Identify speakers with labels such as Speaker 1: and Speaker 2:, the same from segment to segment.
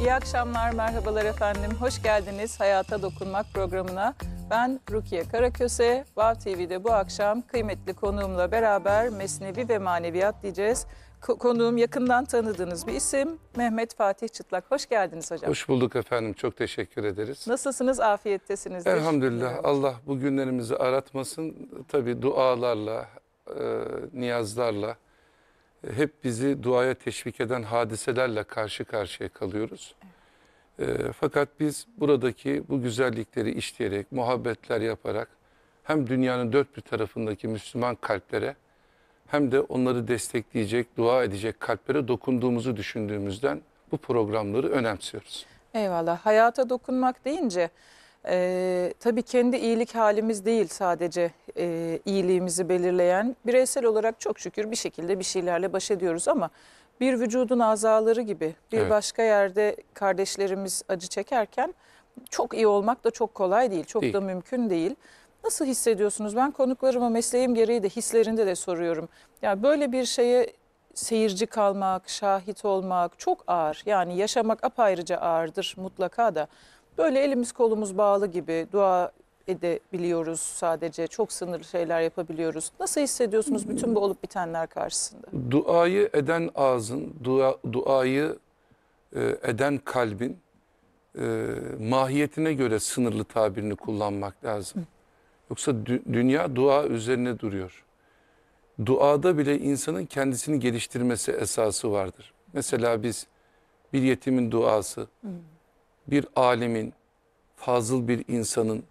Speaker 1: İyi akşamlar, merhabalar efendim. Hoş geldiniz Hayata Dokunmak programına. Ben Rukiye Karaköse, Vav wow TV'de bu akşam kıymetli konuğumla beraber mesnevi ve maneviyat diyeceğiz. Ko konuğum yakından tanıdığınız bir isim Mehmet Fatih Çıtlak. Hoş geldiniz hocam. Hoş
Speaker 2: bulduk efendim. Çok teşekkür ederiz.
Speaker 1: Nasılsınız? Afiyettesiniz. Elhamdülillah.
Speaker 2: Allah bu günlerimizi aratmasın. Tabii dualarla, e, niyazlarla, hep bizi duaya teşvik eden hadiselerle karşı karşıya kalıyoruz. Evet. E, fakat biz buradaki bu güzellikleri işleyerek, muhabbetler yaparak hem dünyanın dört bir tarafındaki Müslüman kalplere hem de onları destekleyecek, dua edecek kalplere dokunduğumuzu düşündüğümüzden bu programları önemsiyoruz.
Speaker 1: Eyvallah. Hayata dokunmak deyince ee, tabii kendi iyilik halimiz değil sadece e, iyiliğimizi belirleyen. Bireysel olarak çok şükür bir şekilde bir şeylerle baş ediyoruz ama bir vücudun azaları gibi bir Evet. başka yerde kardeşlerimiz acı çekerken çok iyi olmak da çok kolay değil, çok Değil. da mümkün değil. Nasıl hissediyorsunuz? Ben konuklarıma mesleğim gereği de hislerinde de soruyorum. Yani böyle bir şeye seyirci kalmak, şahit olmak çok ağır. Yani yaşamak apayrıca ağırdır mutlaka da. Böyle elimiz kolumuz bağlı gibi dua edebiliyoruz sadece. Çok sınırlı şeyler yapabiliyoruz. Nasıl hissediyorsunuz bütün bu olup bitenler karşısında?
Speaker 2: Duayı eden ağzın, dua, duayı e, eden kalbin e, mahiyetine göre sınırlı tabirini kullanmak lazım. Yoksa dü dünya dua üzerine duruyor. Duada bile insanın kendisini geliştirmesi esası vardır. Mesela biz bir yetimin duası, bir alimin, fazıl bir insanın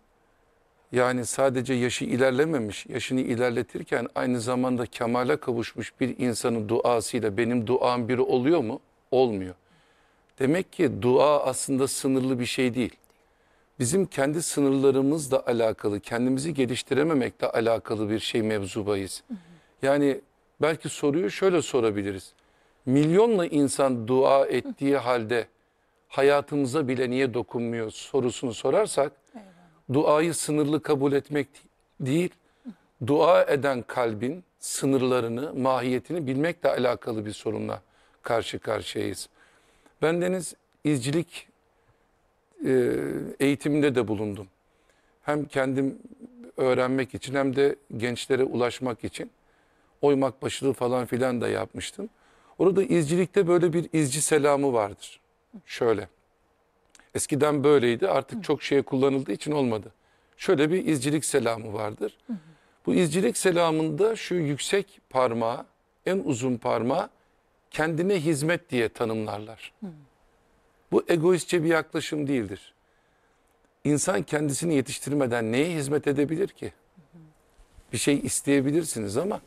Speaker 2: yani sadece yaşı ilerlememiş, yaşını ilerletirken aynı zamanda kemale kavuşmuş bir insanın duasıyla benim duam biri oluyor mu? Olmuyor. Demek ki dua aslında sınırlı bir şey değil. Bizim kendi sınırlarımızla alakalı, kendimizi geliştirememekle alakalı bir şey mevzubayız. Yani belki soruyu şöyle sorabiliriz. Milyonla insan dua ettiği halde hayatımıza bile niye dokunmuyor sorusunu sorarsak Eyvallah. duayı sınırlı kabul etmek değil, dua eden kalbin sınırlarını, mahiyetini bilmekle alakalı bir sorunla karşı karşıyayız. Bendeniz izcilik e, eğitiminde de bulundum. Hem kendim öğrenmek için hem de gençlere ulaşmak için oymak başlığı falan filan da yapmıştım. Orada izcilikte böyle bir izci selamı vardır şöyle. Eskiden böyleydi artık Hı. çok şeye kullanıldığı için olmadı. Şöyle bir izcilik selamı vardır. Hı. Bu izcilik selamında şu yüksek parmağı, en uzun parmağı kendine hizmet diye tanımlarlar. Hı. Bu egoistçe bir yaklaşım değildir. İnsan kendisini yetiştirmeden neye hizmet edebilir ki? Bir şey isteyebilirsiniz ama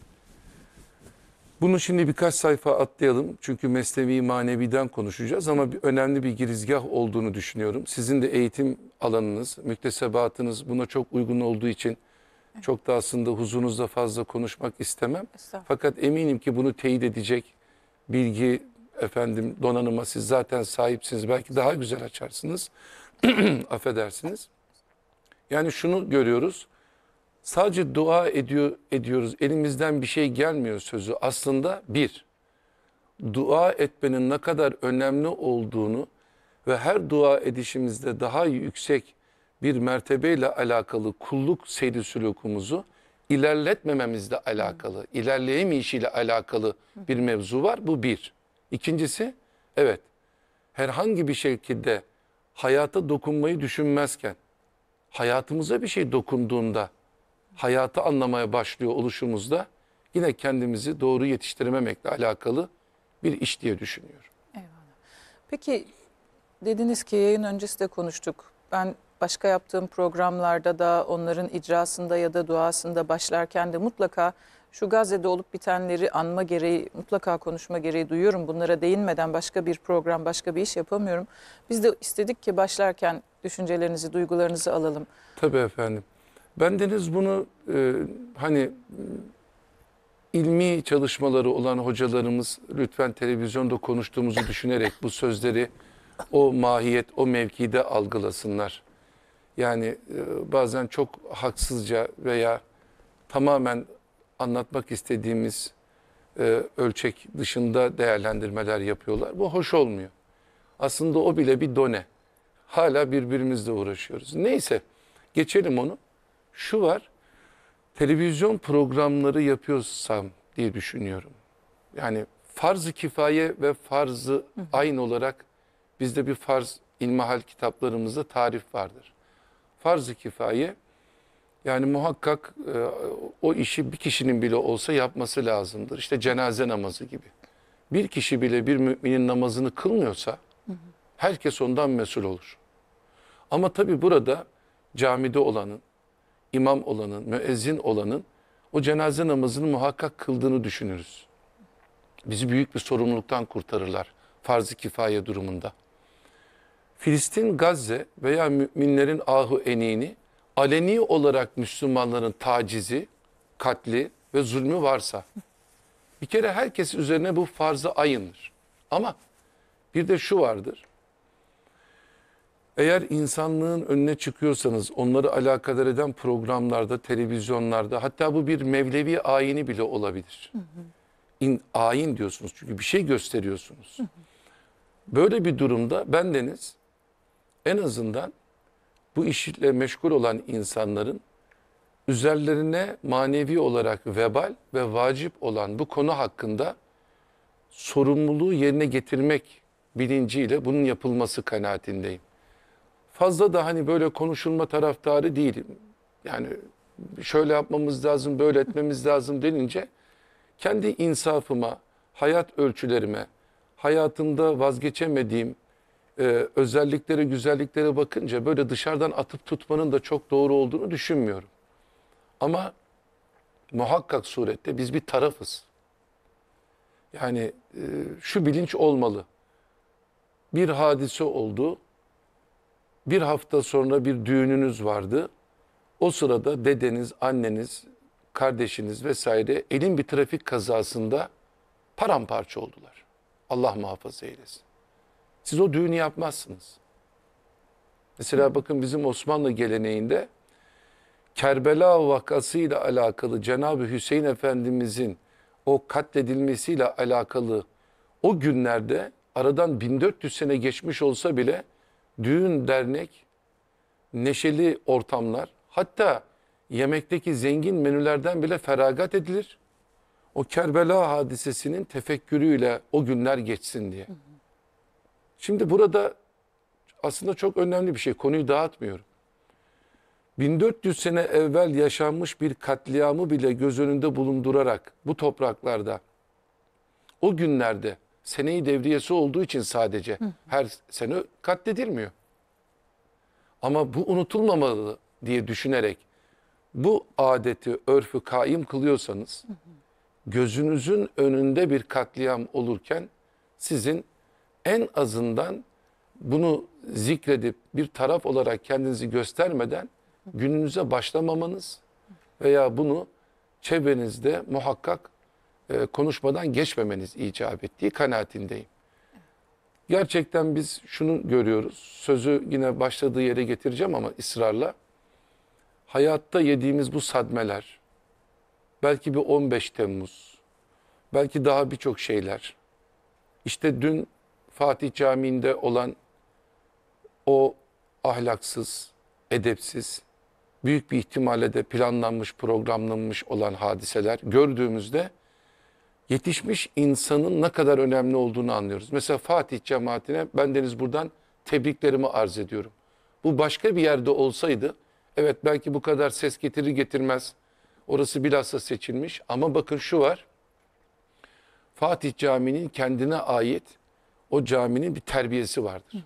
Speaker 2: bunu şimdi birkaç sayfa atlayalım. Çünkü mesnevi maneviden konuşacağız ama bir, önemli bir girizgah olduğunu düşünüyorum. Sizin de eğitim alanınız, müktesebatınız buna çok uygun olduğu için çok da aslında huzurunuzda fazla konuşmak istemem. Fakat eminim ki bunu teyit edecek bilgi efendim donanıma siz zaten sahipsiniz. Belki daha güzel açarsınız. Affedersiniz. Yani şunu görüyoruz sadece dua ediyor ediyoruz elimizden bir şey gelmiyor sözü aslında bir dua etmenin ne kadar önemli olduğunu ve her dua edişimizde daha yüksek bir mertebeyle alakalı kulluk seyri sülukumuzu ilerletmememizle alakalı, ilerleyemeyişiyle alakalı bir mevzu var. Bu bir. İkincisi, evet herhangi bir şekilde hayata dokunmayı düşünmezken, hayatımıza bir şey dokunduğunda hayatı anlamaya başlıyor oluşumuzda yine kendimizi doğru yetiştirememekle alakalı bir iş diye düşünüyorum. Eyvallah.
Speaker 1: Peki dediniz ki yayın öncesi de konuştuk. Ben başka yaptığım programlarda da onların icrasında ya da duasında başlarken de mutlaka şu Gazze'de olup bitenleri anma gereği mutlaka konuşma gereği duyuyorum. Bunlara değinmeden başka bir program, başka bir iş yapamıyorum. Biz de istedik ki başlarken düşüncelerinizi, duygularınızı
Speaker 2: alalım. Tabii efendim. Bendeniz bunu e, hani ilmi çalışmaları olan hocalarımız lütfen televizyonda konuştuğumuzu düşünerek bu sözleri o mahiyet, o mevkide algılasınlar. Yani e, bazen çok haksızca veya tamamen anlatmak istediğimiz e, ölçek dışında değerlendirmeler yapıyorlar. Bu hoş olmuyor. Aslında o bile bir done. Hala birbirimizle uğraşıyoruz. Neyse geçelim onu şu var. Televizyon programları yapıyorsam diye düşünüyorum. Yani farz-ı kifaye ve farz-ı ayn olarak bizde bir farz ilmihal kitaplarımızda tarif vardır. Farz-ı kifaye yani muhakkak e, o işi bir kişinin bile olsa yapması lazımdır. İşte cenaze namazı gibi. Bir kişi bile bir müminin namazını kılmıyorsa herkes ondan mesul olur. Ama tabi burada camide olanın, imam olanın, müezzin olanın o cenaze namazını muhakkak kıldığını düşünürüz. Bizi büyük bir sorumluluktan kurtarırlar farz-ı kifaye durumunda. Filistin, Gazze veya müminlerin ahu enini aleni olarak Müslümanların tacizi, katli ve zulmü varsa bir kere herkes üzerine bu farz-ı ayındır. Ama bir de şu vardır. Eğer insanlığın önüne çıkıyorsanız onları alakadar eden programlarda, televizyonlarda hatta bu bir Mevlevi ayini bile olabilir. Hı hı. İn, ayin diyorsunuz çünkü bir şey gösteriyorsunuz. Hı hı. Böyle bir durumda bendeniz en azından bu işle meşgul olan insanların üzerlerine manevi olarak vebal ve vacip olan bu konu hakkında sorumluluğu yerine getirmek bilinciyle bunun yapılması kanaatindeyim fazla da hani böyle konuşulma taraftarı değilim. Yani şöyle yapmamız lazım, böyle etmemiz lazım denince kendi insafıma, hayat ölçülerime, hayatımda vazgeçemediğim e, özelliklere, güzelliklere bakınca böyle dışarıdan atıp tutmanın da çok doğru olduğunu düşünmüyorum. Ama muhakkak surette biz bir tarafız. Yani e, şu bilinç olmalı. Bir hadise oldu, bir hafta sonra bir düğününüz vardı. O sırada dedeniz, anneniz, kardeşiniz vesaire elin bir trafik kazasında paramparça oldular. Allah muhafaza eylesin. Siz o düğünü yapmazsınız. Mesela bakın bizim Osmanlı geleneğinde Kerbela vakasıyla alakalı Cenab-ı Hüseyin Efendimizin o katledilmesiyle alakalı o günlerde aradan 1400 sene geçmiş olsa bile düğün, dernek, neşeli ortamlar, hatta yemekteki zengin menülerden bile feragat edilir. O Kerbela hadisesinin tefekkürüyle o günler geçsin diye. Şimdi burada aslında çok önemli bir şey. Konuyu dağıtmıyorum. 1400 sene evvel yaşanmış bir katliamı bile göz önünde bulundurarak bu topraklarda o günlerde seneyi devriyesi olduğu için sadece hı. her sene katledilmiyor. Ama bu unutulmamalı diye düşünerek bu adeti, örfü kaim kılıyorsanız gözünüzün önünde bir katliam olurken sizin en azından bunu zikredip bir taraf olarak kendinizi göstermeden gününüze başlamamanız veya bunu çevrenizde muhakkak e, konuşmadan geçmemeniz icap ettiği kanaatindeyim. Gerçekten biz şunu görüyoruz. Sözü yine başladığı yere getireceğim ama ısrarla. Hayatta yediğimiz bu sadmeler, belki bir 15 Temmuz, belki daha birçok şeyler. İşte dün Fatih Camii'nde olan o ahlaksız, edepsiz, büyük bir ihtimalle de planlanmış, programlanmış olan hadiseler gördüğümüzde yetişmiş insanın ne kadar önemli olduğunu anlıyoruz. Mesela Fatih cemaatine ben Deniz buradan tebriklerimi arz ediyorum. Bu başka bir yerde olsaydı evet belki bu kadar ses getirir getirmez. Orası bilhassa seçilmiş ama bakın şu var. Fatih Camii'nin kendine ait o caminin bir terbiyesi vardır.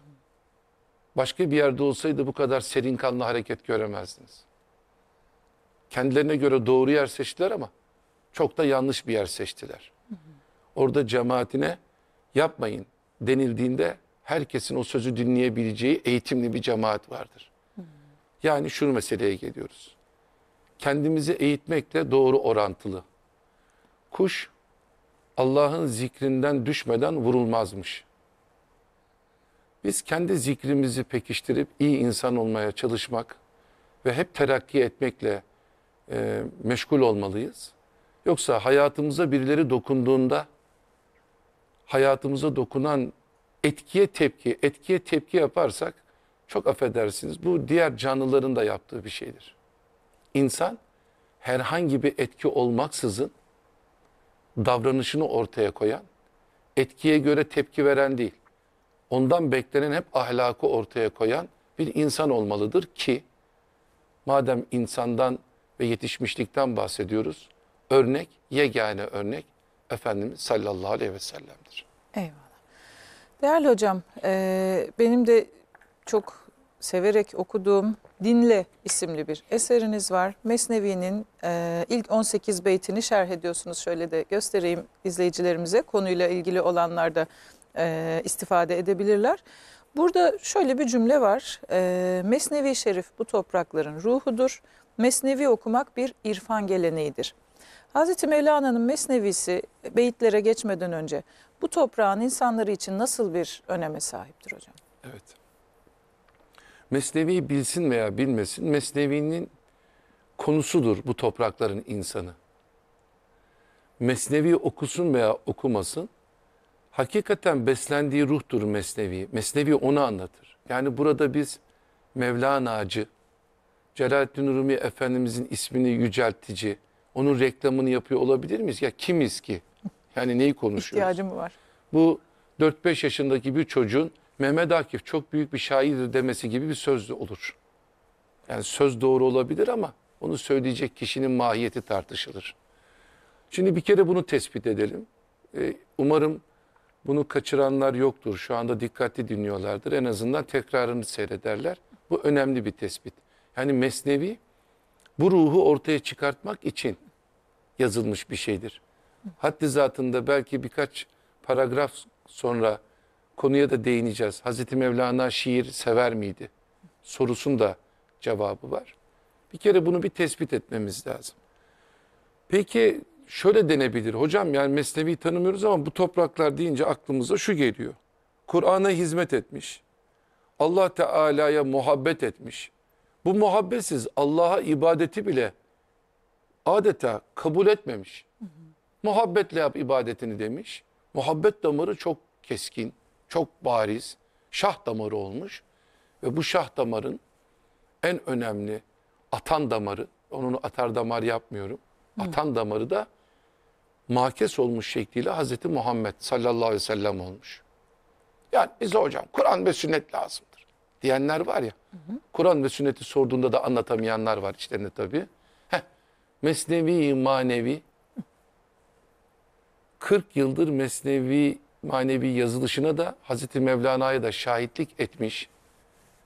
Speaker 2: Başka bir yerde olsaydı bu kadar serin kanlı hareket göremezdiniz. Kendilerine göre doğru yer seçtiler ama çok da yanlış bir yer seçtiler orada cemaatine yapmayın denildiğinde herkesin o sözü dinleyebileceği eğitimli bir cemaat vardır. Yani şu meseleye geliyoruz. Kendimizi eğitmekle doğru orantılı. Kuş Allah'ın zikrinden düşmeden vurulmazmış. Biz kendi zikrimizi pekiştirip iyi insan olmaya çalışmak ve hep terakki etmekle e, meşgul olmalıyız. Yoksa hayatımıza birileri dokunduğunda hayatımıza dokunan etkiye tepki, etkiye tepki yaparsak çok affedersiniz bu diğer canlıların da yaptığı bir şeydir. İnsan herhangi bir etki olmaksızın davranışını ortaya koyan, etkiye göre tepki veren değil, ondan beklenen hep ahlakı ortaya koyan bir insan olmalıdır ki, madem insandan ve yetişmişlikten bahsediyoruz, örnek, yegane örnek, Efendimiz sallallahu aleyhi ve sellem'dir.
Speaker 1: Eyvallah. Değerli hocam e, benim de çok severek okuduğum Dinle isimli bir eseriniz var. Mesnevi'nin e, ilk 18 beytini şerh ediyorsunuz. Şöyle de göstereyim izleyicilerimize. Konuyla ilgili olanlar da e, istifade edebilirler. Burada şöyle bir cümle var. E, Mesnevi Şerif bu toprakların ruhudur. Mesnevi okumak bir irfan geleneğidir. Hazreti Mevlana'nın Mesnevisi beyitlere geçmeden önce bu toprağın insanları için nasıl bir öneme sahiptir hocam?
Speaker 2: Evet. Mesnevi bilsin veya bilmesin Mesnevi'nin konusudur bu toprakların insanı. Mesnevi okusun veya okumasın hakikaten beslendiği ruhtur Mesnevi. Mesnevi onu anlatır. Yani burada biz Mevlana'cı, Celaleddin Rumi Efendimizin ismini yüceltici, onun reklamını yapıyor olabilir miyiz? Ya kimiz ki? Yani neyi konuşuyoruz? İhtiyacı mı var? Bu 4-5 yaşındaki bir çocuğun Mehmet Akif çok büyük bir şairdir demesi gibi bir söz olur. Yani söz doğru olabilir ama onu söyleyecek kişinin mahiyeti tartışılır. Şimdi bir kere bunu tespit edelim. Ee, umarım bunu kaçıranlar yoktur. Şu anda dikkatli dinliyorlardır. En azından tekrarını seyrederler. Bu önemli bir tespit. Yani mesnevi bu ruhu ortaya çıkartmak için yazılmış bir şeydir. Haddi zatında belki birkaç paragraf sonra konuya da değineceğiz. Hazreti Mevlana şiir sever miydi? Sorusun da cevabı var. Bir kere bunu bir tespit etmemiz lazım. Peki şöyle denebilir. Hocam yani Mesnevi tanımıyoruz ama bu topraklar deyince aklımıza şu geliyor. Kur'an'a hizmet etmiş. Allah Teala'ya muhabbet etmiş. Bu muhabbetsiz Allah'a ibadeti bile adeta kabul etmemiş. Hı hı. Muhabbetle yap ibadetini demiş. Muhabbet damarı çok keskin, çok bariz, şah damarı olmuş. Ve bu şah damarın en önemli atan damarı, onun atar damar yapmıyorum. Hı. Atan damarı da makes olmuş şekliyle Hazreti Muhammed sallallahu aleyhi ve sellem olmuş. Yani bize hocam Kur'an ve sünnet lazımdır diyenler var ya. Kur'an ve sünneti sorduğunda da anlatamayanlar var içlerinde tabii. Mesnevi manevi 40 yıldır Mesnevi manevi yazılışına da Hazreti Mevlana'ya da şahitlik etmiş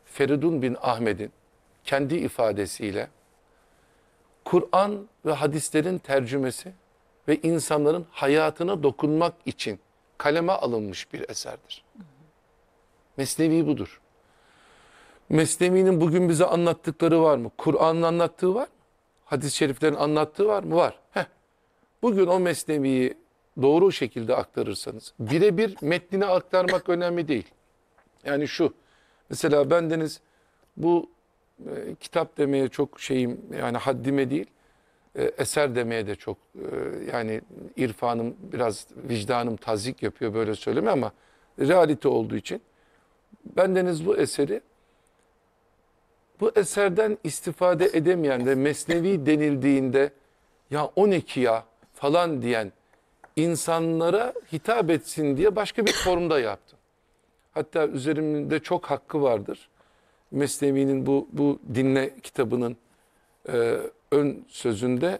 Speaker 2: Feridun bin Ahmet'in kendi ifadesiyle Kur'an ve hadislerin tercümesi ve insanların hayatına dokunmak için kaleme alınmış bir eserdir. Mesnevi budur. Mesnevi'nin bugün bize anlattıkları var mı? Kur'an'ın anlattığı var mı? hadis-i şeriflerin anlattığı var mı? Var. Heh. Bugün o mesneviyi doğru şekilde aktarırsanız, birebir metnini aktarmak önemli değil. Yani şu, mesela bendeniz bu e, kitap demeye çok şeyim, yani haddime değil, e, eser demeye de çok, e, yani irfanım, biraz vicdanım tazik yapıyor böyle söyleme ama realite olduğu için. Bendeniz bu eseri bu eserden istifade edemeyen ve mesnevi denildiğinde ya o ne ya falan diyen insanlara hitap etsin diye başka bir formda yaptım. Hatta üzerimde çok hakkı vardır. Mesnevi'nin bu, bu dinle kitabının e, ön sözünde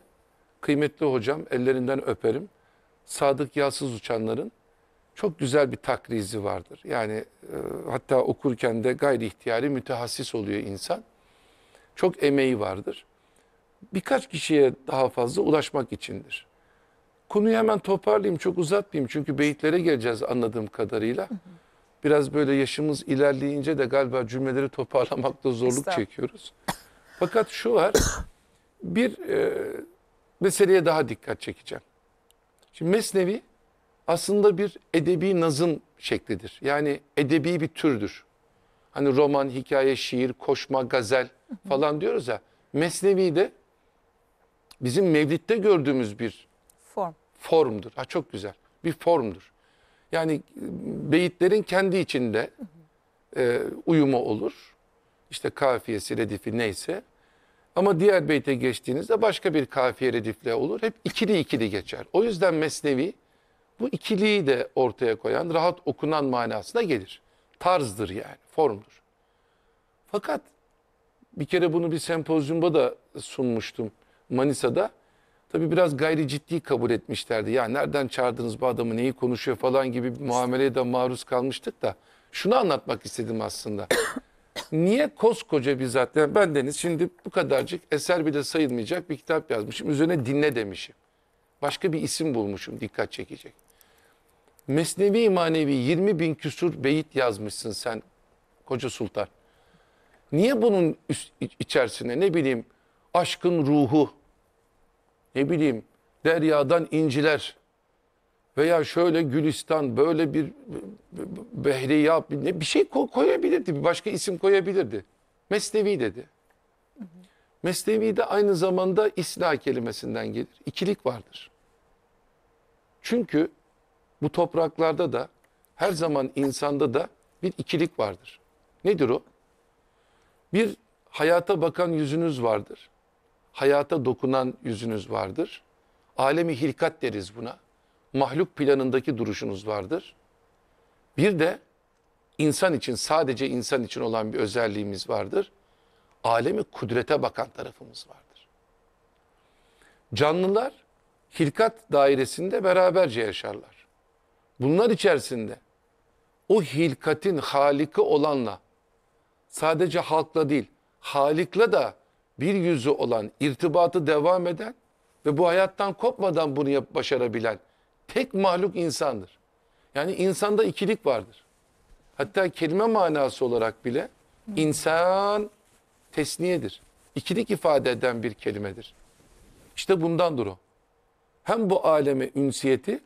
Speaker 2: kıymetli hocam ellerinden öperim. Sadık yasız Uçanların çok güzel bir takrizi vardır. Yani e, hatta okurken de gayri ihtiyari mütehassis oluyor insan çok emeği vardır. Birkaç kişiye daha fazla ulaşmak içindir. Konuyu hemen toparlayayım, çok uzatmayayım. Çünkü beyitlere geleceğiz anladığım kadarıyla. Biraz böyle yaşımız ilerleyince de galiba cümleleri toparlamakta zorluk çekiyoruz. Fakat şu var, bir e, meseleye daha dikkat çekeceğim. Şimdi Mesnevi aslında bir edebi nazın şeklidir. Yani edebi bir türdür. Hani roman, hikaye, şiir, koşma, gazel falan diyoruz ya. Mesnevi de bizim mevlitte gördüğümüz bir form. Formdur. Ha çok güzel. Bir formdur. Yani beyitlerin kendi içinde e, uyumu olur. İşte kafiyesi, redifi neyse. Ama diğer beyte geçtiğinizde başka bir kafiye redifle olur. Hep ikili ikili geçer. O yüzden mesnevi bu ikiliyi de ortaya koyan, rahat okunan manasına gelir tarzdır yani, formdur. Fakat bir kere bunu bir sempozyumda da sunmuştum Manisa'da. Tabii biraz gayri ciddi kabul etmişlerdi. Ya nereden çağırdınız bu adamı, neyi konuşuyor falan gibi bir muameleye de maruz kalmıştık da. Şunu anlatmak istedim aslında. Niye koskoca bir zat, yani ben Deniz şimdi bu kadarcık eser bile sayılmayacak bir kitap yazmışım. Üzerine dinle demişim. Başka bir isim bulmuşum dikkat çekecek. Mesnevi manevi 20 bin küsur beyit yazmışsın sen koca sultan. Niye bunun içerisine ne bileyim aşkın ruhu, ne bileyim deryadan inciler veya şöyle Gülistan böyle bir Behriya ne bir şey koyabilirdi bir başka isim koyabilirdi. Mesnevi dedi. Mesnevi de aynı zamanda isla kelimesinden gelir. İkilik vardır. Çünkü bu topraklarda da her zaman insanda da bir ikilik vardır. Nedir o? Bir hayata bakan yüzünüz vardır. Hayata dokunan yüzünüz vardır. Alemi hilkat deriz buna. Mahluk planındaki duruşunuz vardır. Bir de insan için sadece insan için olan bir özelliğimiz vardır. Alemi kudrete bakan tarafımız vardır. Canlılar hilkat dairesinde beraberce yaşarlar. Bunlar içerisinde o hilkatin haliki olanla sadece halkla değil halikle da bir yüzü olan irtibatı devam eden ve bu hayattan kopmadan bunu yap başarabilen tek mahluk insandır. Yani insanda ikilik vardır. Hatta kelime manası olarak bile insan tesniyedir. İkilik ifade eden bir kelimedir. İşte bundandır o. Hem bu aleme ünsiyeti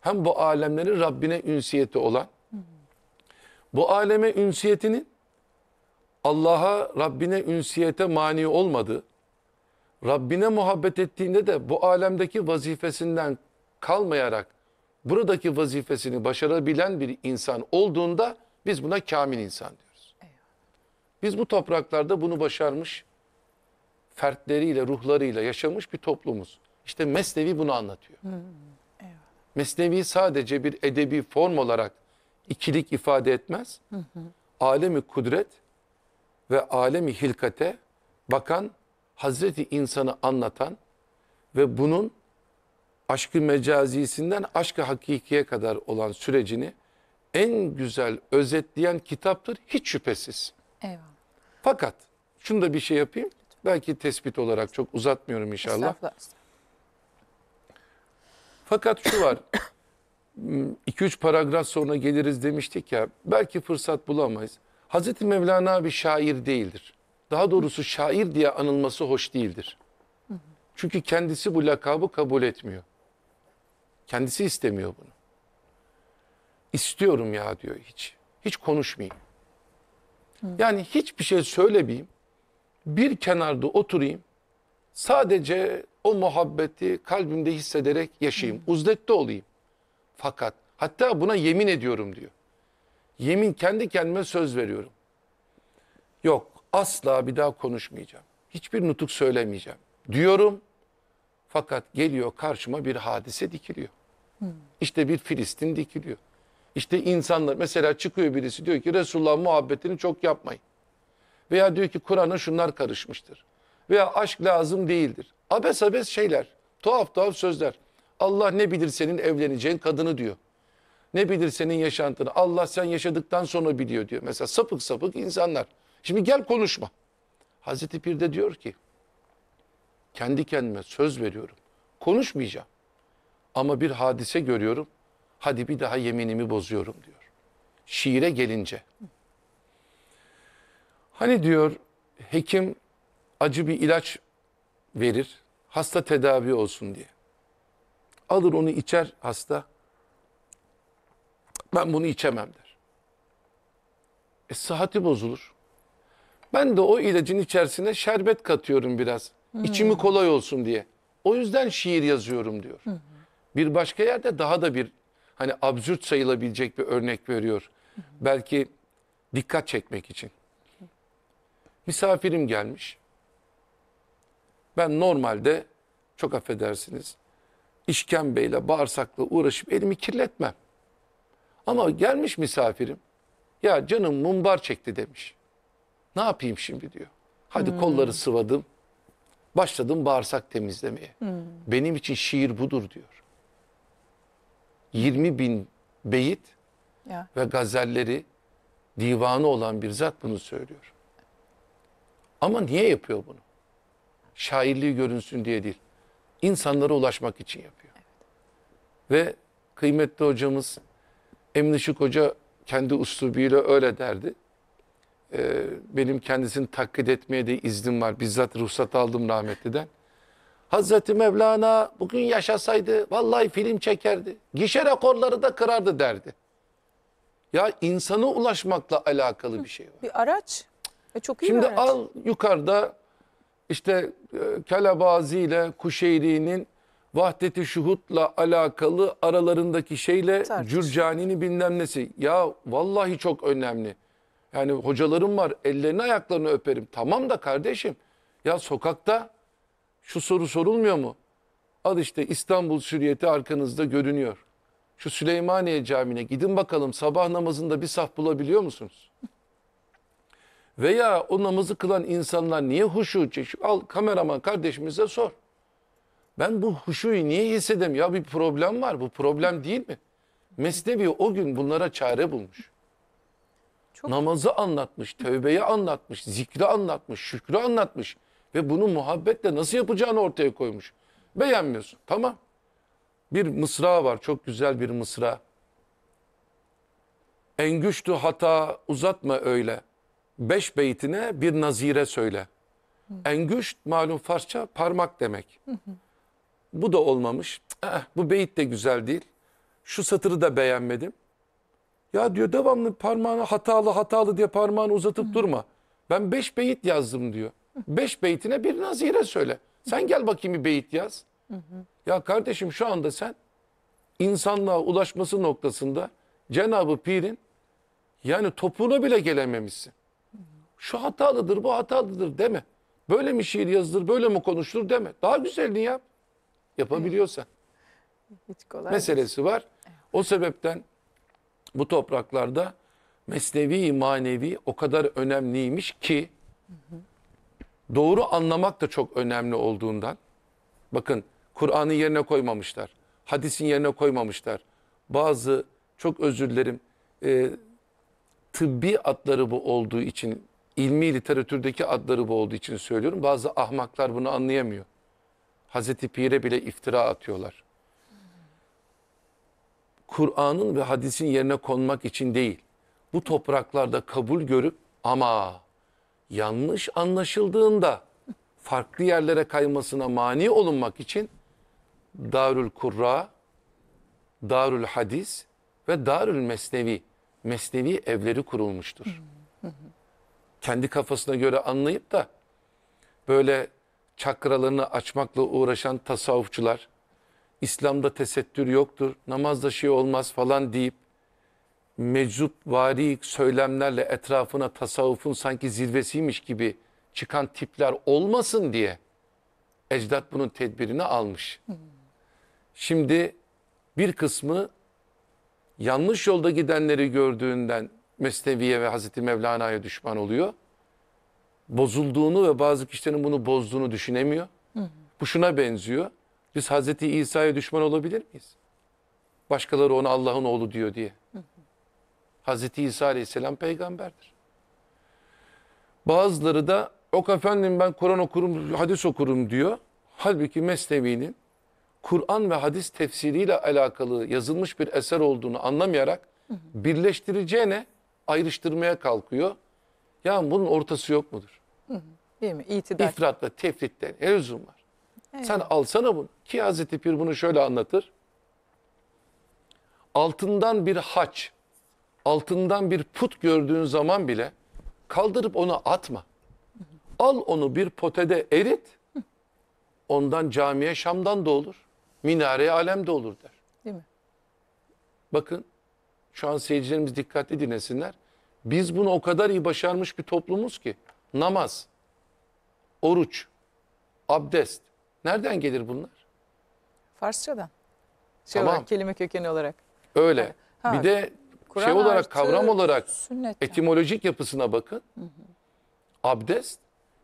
Speaker 2: hem bu alemlerin Rabbine ünsiyeti olan, bu aleme ünsiyetinin Allah'a Rabbine ünsiyete mani olmadığı, Rabbine muhabbet ettiğinde de bu alemdeki vazifesinden kalmayarak buradaki vazifesini başarabilen bir insan olduğunda biz buna kamil insan diyoruz. Biz bu topraklarda bunu başarmış, fertleriyle, ruhlarıyla yaşamış bir toplumuz. İşte Mesnevi bunu anlatıyor. Hmm. Mesnevi sadece bir edebi form olarak ikilik ifade etmez. Hı hı. Alemi kudret ve alemi hilkate bakan Hazreti insanı anlatan ve bunun aşkı mecazisinden aşkı hakikiye kadar olan sürecini en güzel özetleyen kitaptır hiç şüphesiz. Eyvallah. Fakat şunu da bir şey yapayım. Belki tespit olarak çok uzatmıyorum inşallah. Estağfurullah. Fakat şu var. 2-3 paragraf sonra geliriz demiştik ya. Belki fırsat bulamayız. Hazreti Mevlana bir şair değildir. Daha doğrusu şair diye anılması hoş değildir. Çünkü kendisi bu lakabı kabul etmiyor. Kendisi istemiyor bunu. İstiyorum ya diyor hiç. Hiç konuşmayayım. Yani hiçbir şey söylemeyeyim. Bir kenarda oturayım. Sadece o muhabbeti kalbimde hissederek yaşayayım. Uzdette olayım. Fakat hatta buna yemin ediyorum diyor. Yemin kendi kendime söz veriyorum. Yok asla bir daha konuşmayacağım. Hiçbir nutuk söylemeyeceğim. Diyorum fakat geliyor karşıma bir hadise dikiliyor. İşte bir Filistin dikiliyor. İşte insanlar mesela çıkıyor birisi diyor ki Resulullah muhabbetini çok yapmayın. Veya diyor ki Kur'an'a şunlar karışmıştır veya aşk lazım değildir. Abes abes şeyler, tuhaf tuhaf sözler. Allah ne bilir senin evleneceğin kadını diyor. Ne bilir senin yaşantını. Allah sen yaşadıktan sonra biliyor diyor. Mesela sapık sapık insanlar. Şimdi gel konuşma. Hazreti Pir de diyor ki kendi kendime söz veriyorum. Konuşmayacağım. Ama bir hadise görüyorum. Hadi bir daha yeminimi bozuyorum diyor. Şiire gelince. Hani diyor hekim acı bir ilaç verir. Hasta tedavi olsun diye. Alır onu içer hasta. Ben bunu içemem der. E sıhhati bozulur. Ben de o ilacın içerisine şerbet katıyorum biraz. Hmm. İçimi kolay olsun diye. O yüzden şiir yazıyorum diyor. Hmm. Bir başka yerde daha da bir hani absürt sayılabilecek bir örnek veriyor. Belki dikkat çekmek için. Misafirim gelmiş. Ben normalde çok affedersiniz işkembeyle bağırsakla uğraşıp elimi kirletmem. Ama gelmiş misafirim ya canım mumbar çekti demiş. Ne yapayım şimdi diyor. Hadi hmm. kolları sıvadım. Başladım bağırsak temizlemeye. Hmm. Benim için şiir budur diyor. 20 bin beyit ya. ve gazelleri divanı olan bir zat bunu söylüyor. Ama niye yapıyor bunu? şairliği görünsün diye değil. İnsanlara ulaşmak için yapıyor. Ve kıymetli hocamız Emin Işık Hoca kendi uslubuyla öyle derdi. Ee, benim kendisini taklit etmeye de iznim var. Bizzat ruhsat aldım rahmetliden. Hazreti Mevlana bugün yaşasaydı vallahi film çekerdi. Gişe rekorları da kırardı derdi. Ya insana ulaşmakla alakalı bir şey var.
Speaker 1: Bir araç. E çok iyi Şimdi bir araç. al
Speaker 2: yukarıda işte e, Kalabazi ile Kuşeyri'nin vahdeti şuhutla alakalı aralarındaki şeyle Tartışın. Cürcani'nin bilmem nesi. Ya vallahi çok önemli. Yani hocalarım var ellerini ayaklarını öperim. Tamam da kardeşim ya sokakta şu soru sorulmuyor mu? Al işte İstanbul Suriyeti arkanızda görünüyor. Şu Süleymaniye Camii'ne gidin bakalım sabah namazında bir saf bulabiliyor musunuz? Veya o namazı kılan insanlar niye huşu çekiyor? Al kameraman kardeşimize sor. Ben bu huşuyu niye hissedem? Ya bir problem var. Bu problem değil mi? Mesnevi o gün bunlara çare bulmuş. Çok... Namazı anlatmış, tövbeyi anlatmış, zikri anlatmış, şükrü anlatmış. Ve bunu muhabbetle nasıl yapacağını ortaya koymuş. Beğenmiyorsun. Tamam. Bir mısra var. Çok güzel bir mısra. En güçlü hata uzatma öyle beş beytine bir nazire söyle. Engüşt malum Farsça parmak demek. Bu da olmamış. Eh, bu beyit de güzel değil. Şu satırı da beğenmedim. Ya diyor devamlı parmağını hatalı hatalı diye parmağını uzatıp durma. Ben beş beyit yazdım diyor. Beş beytine bir nazire söyle. Sen gel bakayım bir beyit yaz. Ya kardeşim şu anda sen insanlığa ulaşması noktasında Cenab-ı Pir'in yani topuğuna bile gelememişsin. Şu hatalıdır, bu hatalıdır deme. Böyle mi şiir yazılır, böyle mi konuşulur deme. Daha güzelini yap. Yapabiliyorsan. Hiç kolay Meselesi değil. var. O sebepten bu topraklarda mesnevi manevi o kadar önemliymiş ki hı hı. doğru anlamak da çok önemli olduğundan bakın Kur'an'ın yerine koymamışlar. Hadisin yerine koymamışlar. Bazı çok özür dilerim e, tıbbi adları bu olduğu için ilmi literatürdeki adları bu olduğu için söylüyorum. Bazı ahmaklar bunu anlayamıyor. Hazreti Pir'e bile iftira atıyorlar. Kur'an'ın ve hadisin yerine konmak için değil. Bu topraklarda kabul görüp ama yanlış anlaşıldığında farklı yerlere kaymasına mani olunmak için Darül Kurra, Darül Hadis ve Darül Mesnevi, Mesnevi evleri kurulmuştur. Hmm kendi kafasına göre anlayıp da böyle çakralarını açmakla uğraşan tasavvufçular, İslam'da tesettür yoktur, namazda şey olmaz falan deyip meczup vari söylemlerle etrafına tasavvufun sanki zirvesiymiş gibi çıkan tipler olmasın diye ecdat bunun tedbirini almış. Şimdi bir kısmı yanlış yolda gidenleri gördüğünden Mesnevi'ye ve Hazreti Mevlana'ya düşman oluyor. Bozulduğunu ve bazı kişilerin bunu bozduğunu düşünemiyor. Hı hı. Bu şuna benziyor. Biz Hazreti İsa'ya düşman olabilir miyiz? Başkaları ona Allah'ın oğlu diyor diye. Hı hı. Hazreti İsa aleyhisselam peygamberdir. Bazıları da ok efendim ben Kur'an okurum, hadis okurum diyor. Halbuki Mesnevi'nin Kur'an ve hadis tefsiriyle alakalı yazılmış bir eser olduğunu anlamayarak birleştireceğine ayrıştırmaya kalkıyor. Ya bunun ortası yok mudur?
Speaker 3: Hı hı. Değil
Speaker 2: mi? İtidal. İfratla, tefritten ne lüzum var? Evet. Sen alsana bunu. Ki Hazreti Pir bunu şöyle anlatır. Altından bir haç, altından bir put gördüğün zaman bile kaldırıp onu atma. Al onu bir potede erit. Ondan camiye Şam'dan da olur. Minareye alem de olur der. Değil mi? Bakın şu an seyircilerimiz dikkatli dinlesinler. Biz bunu o kadar iyi başarmış bir toplumuz ki. Namaz, oruç, abdest. Nereden gelir bunlar? Farsçadan. Şey Tamam. olarak,
Speaker 1: kelime kökeni olarak.
Speaker 2: Öyle. Ha, bir de şey Kur'an şey olarak, artı kavram olarak sünnet etimolojik yapısına bakın. Abdest,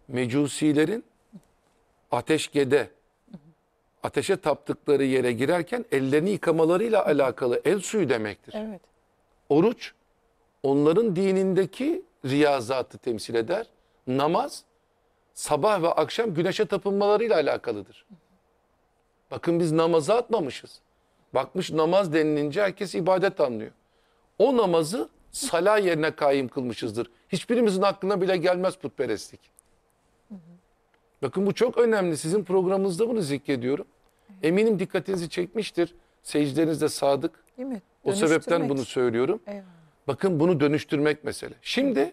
Speaker 2: mecusilerin ateşgede, ateşe taptıkları yere girerken ellerini yıkamalarıyla alakalı el suyu demektir. Evet. Oruç onların dinindeki riyazatı temsil eder. Namaz sabah ve akşam güneşe tapınmalarıyla alakalıdır. Bakın biz namaza atmamışız. Bakmış namaz denilince herkes ibadet anlıyor. O namazı sala yerine kaim kılmışızdır. Hiçbirimizin aklına bile gelmez putperestlik. Bakın bu çok önemli. Sizin programınızda bunu zikrediyorum. Eminim dikkatinizi çekmiştir. Seyircilerinizde sadık Değil mi? O sebepten bunu söylüyorum. Eyvallah. Bakın bunu dönüştürmek mesele. Şimdi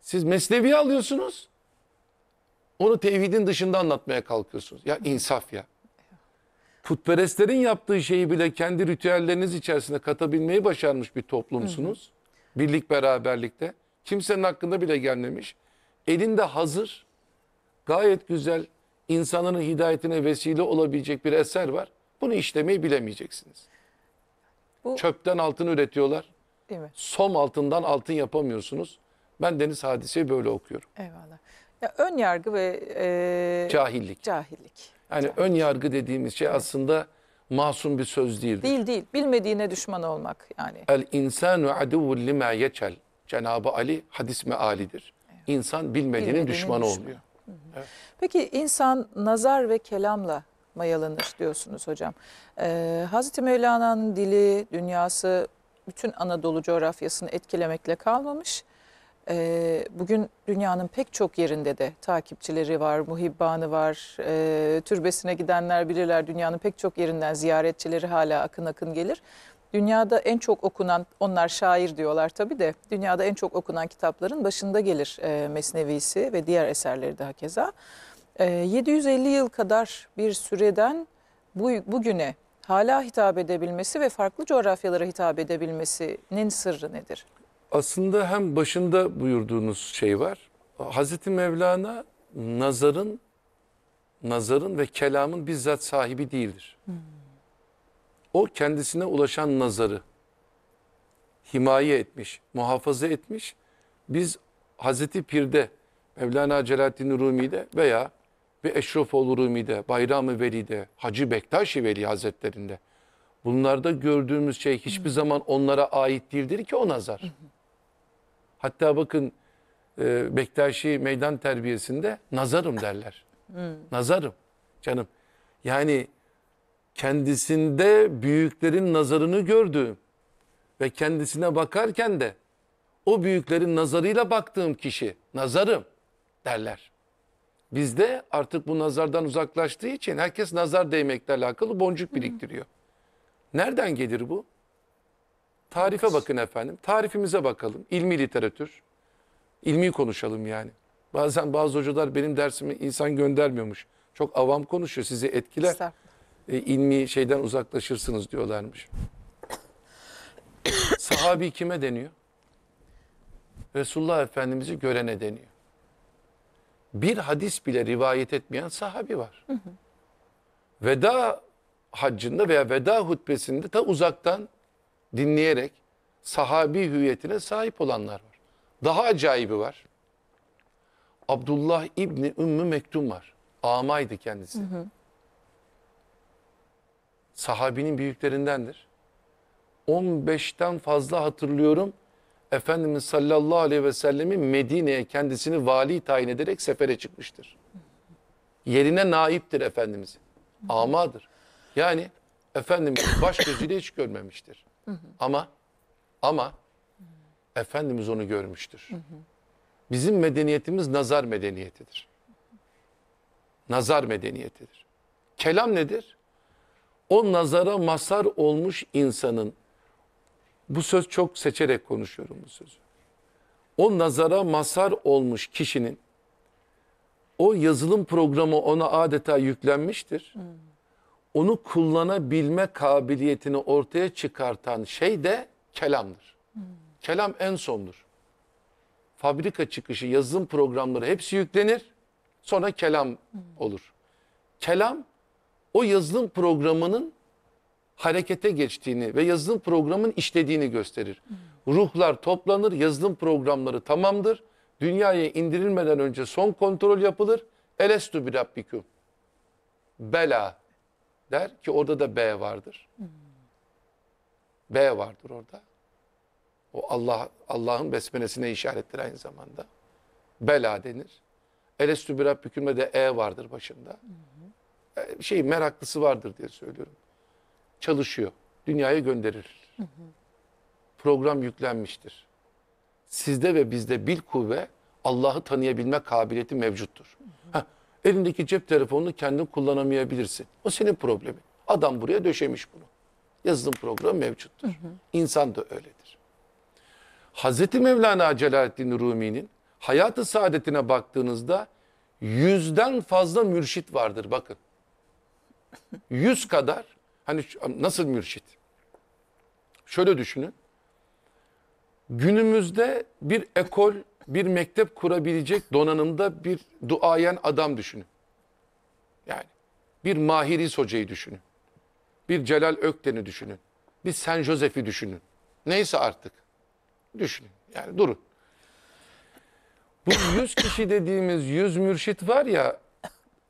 Speaker 2: siz mesnevi alıyorsunuz. Onu tevhidin dışında anlatmaya kalkıyorsunuz. Ya insaf ya. Putperestlerin yaptığı şeyi bile kendi ritüelleriniz içerisine katabilmeyi başarmış bir toplumsunuz. Hı. Birlik beraberlikte. Kimsenin hakkında bile gelmemiş. Elinde hazır, gayet güzel, insanların hidayetine vesile olabilecek bir eser var. Bunu işlemeyi bilemeyeceksiniz. Bu... Çöpten altın üretiyorlar. Değil mi? Som altından altın yapamıyorsunuz. Ben Deniz Hadise'yi böyle okuyorum.
Speaker 1: Eyvallah. Ya ön yargı ve e... cahillik. Cahillik.
Speaker 2: Yani cahillik. ön yargı dediğimiz şey evet. aslında masum bir söz değildir.
Speaker 1: Değil değil. Bilmediğine düşman olmak yani.
Speaker 2: El insanu aduvul lima yeçel. Cenabı Ali hadis mealidir. Evet. İnsan bilmediğinin, bilmediğinin düşmanı düşman. oluyor. Hı hı.
Speaker 1: Evet. Peki insan nazar ve kelamla mayalanır diyorsunuz hocam. Ee, Hazreti Mevlana'nın dili, dünyası bütün Anadolu coğrafyasını etkilemekle kalmamış. E, bugün dünyanın pek çok yerinde de takipçileri var, muhibbanı var, e, türbesine gidenler bilirler. Dünyanın pek çok yerinden ziyaretçileri hala akın akın gelir. Dünyada en çok okunan, onlar şair diyorlar tabii de, dünyada en çok okunan kitapların başında gelir e, Mesnevisi ve diğer eserleri daha keza. 750 ee, yıl kadar bir süreden bugüne hala hitap edebilmesi ve farklı coğrafyalara hitap edebilmesinin sırrı nedir?
Speaker 2: Aslında hem başında buyurduğunuz şey var. Hazreti Mevlana nazarın nazarın ve kelamın bizzat sahibi değildir. O kendisine ulaşan nazarı himaye etmiş, muhafaza etmiş. Biz Hazreti Pir'de, Mevlana Celaleddin Rumi'de veya ve Eşrefoğlu Rumi'de, Bayram-ı Veli'de, Hacı Bektaşi Veli Hazretlerinde. Bunlarda gördüğümüz şey hiçbir zaman onlara ait değildir ki o nazar. Hatta bakın e, Bektaşi meydan terbiyesinde nazarım derler. nazarım canım. Yani kendisinde büyüklerin nazarını gördüğüm ve kendisine bakarken de o büyüklerin nazarıyla baktığım kişi nazarım derler. Bizde artık bu nazardan uzaklaştığı için herkes nazar değmekle alakalı boncuk biriktiriyor. Nereden gelir bu? Tarife bakın efendim. Tarifimize bakalım. İlmi literatür. İlmi konuşalım yani. Bazen bazı hocalar benim dersimi insan göndermiyormuş. Çok avam konuşuyor sizi etkiler. E, ilmi şeyden uzaklaşırsınız diyorlarmış. Sahabi kime deniyor? Resulullah Efendimiz'i görene deniyor bir hadis bile rivayet etmeyen sahabi var. Veda haccında veya veda hutbesinde ta uzaktan dinleyerek sahabi hüviyetine sahip olanlar var. Daha acayibi var. Abdullah İbni Ümmü Mektum var. Amaydı kendisi. Hı hı. Sahabinin büyüklerindendir. 15'ten fazla hatırlıyorum Efendimiz sallallahu aleyhi ve sellemin Medine'ye kendisini vali tayin ederek sefere çıkmıştır. Yerine naiptir Efendimizin. Amadır. Yani Efendimiz baş gözüyle hiç görmemiştir. ama ama Efendimiz onu görmüştür. Bizim medeniyetimiz nazar medeniyetidir. Nazar medeniyetidir. Kelam nedir? O nazara masar olmuş insanın bu söz çok seçerek konuşuyorum bu sözü. O nazara mazhar olmuş kişinin o yazılım programı ona adeta yüklenmiştir. Hmm. Onu kullanabilme kabiliyetini ortaya çıkartan şey de kelamdır. Hmm. Kelam en sondur. Fabrika çıkışı yazılım programları hepsi yüklenir. Sonra kelam hmm. olur. Kelam o yazılım programının harekete geçtiğini ve yazılım programın işlediğini gösterir. Ruhlar toplanır, yazılım programları tamamdır. Dünyaya indirilmeden önce son kontrol yapılır. Elestu bir rabbikum. Bela der ki orada da B vardır. B vardır orada. O Allah Allah'ın besmelesine işarettir aynı zamanda. Bela denir. Elestü bir Rabbiküm'e de E vardır başında. E, şey meraklısı vardır diye söylüyorum çalışıyor. Dünyaya gönderir. Hı hı. Program yüklenmiştir. Sizde ve bizde bil kuvve Allah'ı tanıyabilme kabiliyeti mevcuttur. Hı hı. Heh, elindeki cep telefonunu kendin kullanamayabilirsin. O senin problemin. Adam buraya döşemiş bunu. Yazılım programı mevcuttur. Hı hı. İnsan da öyledir. Hazreti Mevlana Celaleddin Rumi'nin hayatı saadetine baktığınızda yüzden fazla mürşit vardır bakın. Yüz kadar Hani nasıl mürşit? Şöyle düşünün. Günümüzde bir ekol, bir mektep kurabilecek donanımda bir duayen adam düşünün. Yani bir Mahiriz hocayı düşünün. Bir Celal Ökten'i düşünün. Bir Sen Joseph'i düşünün. Neyse artık. Düşünün. Yani durun. Bu yüz kişi dediğimiz yüz mürşit var ya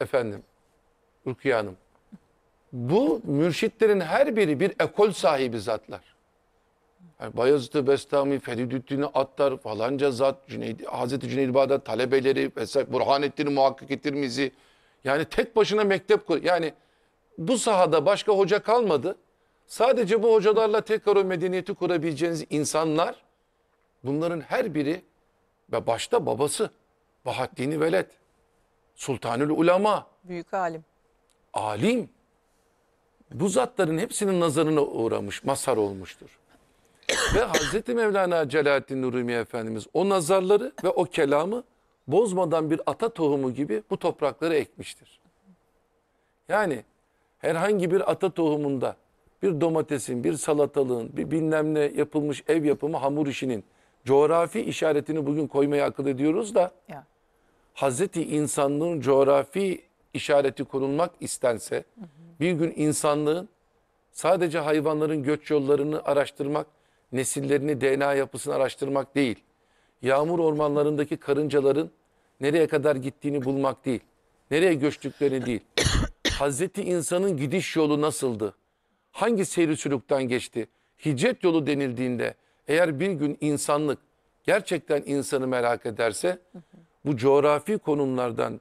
Speaker 2: efendim Rukiye Hanım. Bu mürşitlerin her biri bir ekol sahibi zatlar. Yani Bayezid-i Bestami, Feridüddin Attar, falanca zat, cüneydi Hazreti Cüneyd Bağdat talebeleri vesaire, Burhanettin Muhakkak Etirmizi. Yani tek başına mektep kur. Yani bu sahada başka hoca kalmadı. Sadece bu hocalarla tekrar o medeniyeti kurabileceğiniz insanlar bunların her biri ve başta babası Bahattin Veled, Sultanül Ulema. Büyük alim. Alim bu zatların hepsinin nazarına uğramış, mazhar olmuştur. ve Hazreti Mevlana Celalettin Rumi Efendimiz o nazarları ve o kelamı bozmadan bir ata tohumu gibi bu toprakları ekmiştir. Yani herhangi bir ata tohumunda bir domatesin, bir salatalığın, bir bilmem ne yapılmış ev yapımı hamur işinin coğrafi işaretini bugün koymaya akıl ediyoruz da ya. Hazreti insanlığın coğrafi işareti konulmak istense bir gün insanlığın sadece hayvanların göç yollarını araştırmak, nesillerini, DNA yapısını araştırmak değil. Yağmur ormanlarındaki karıncaların nereye kadar gittiğini bulmak değil. Nereye göçtüklerini değil. Hazreti insanın gidiş yolu nasıldı? Hangi seyri sülükten geçti? Hicret yolu denildiğinde eğer bir gün insanlık gerçekten insanı merak ederse bu coğrafi konumlardan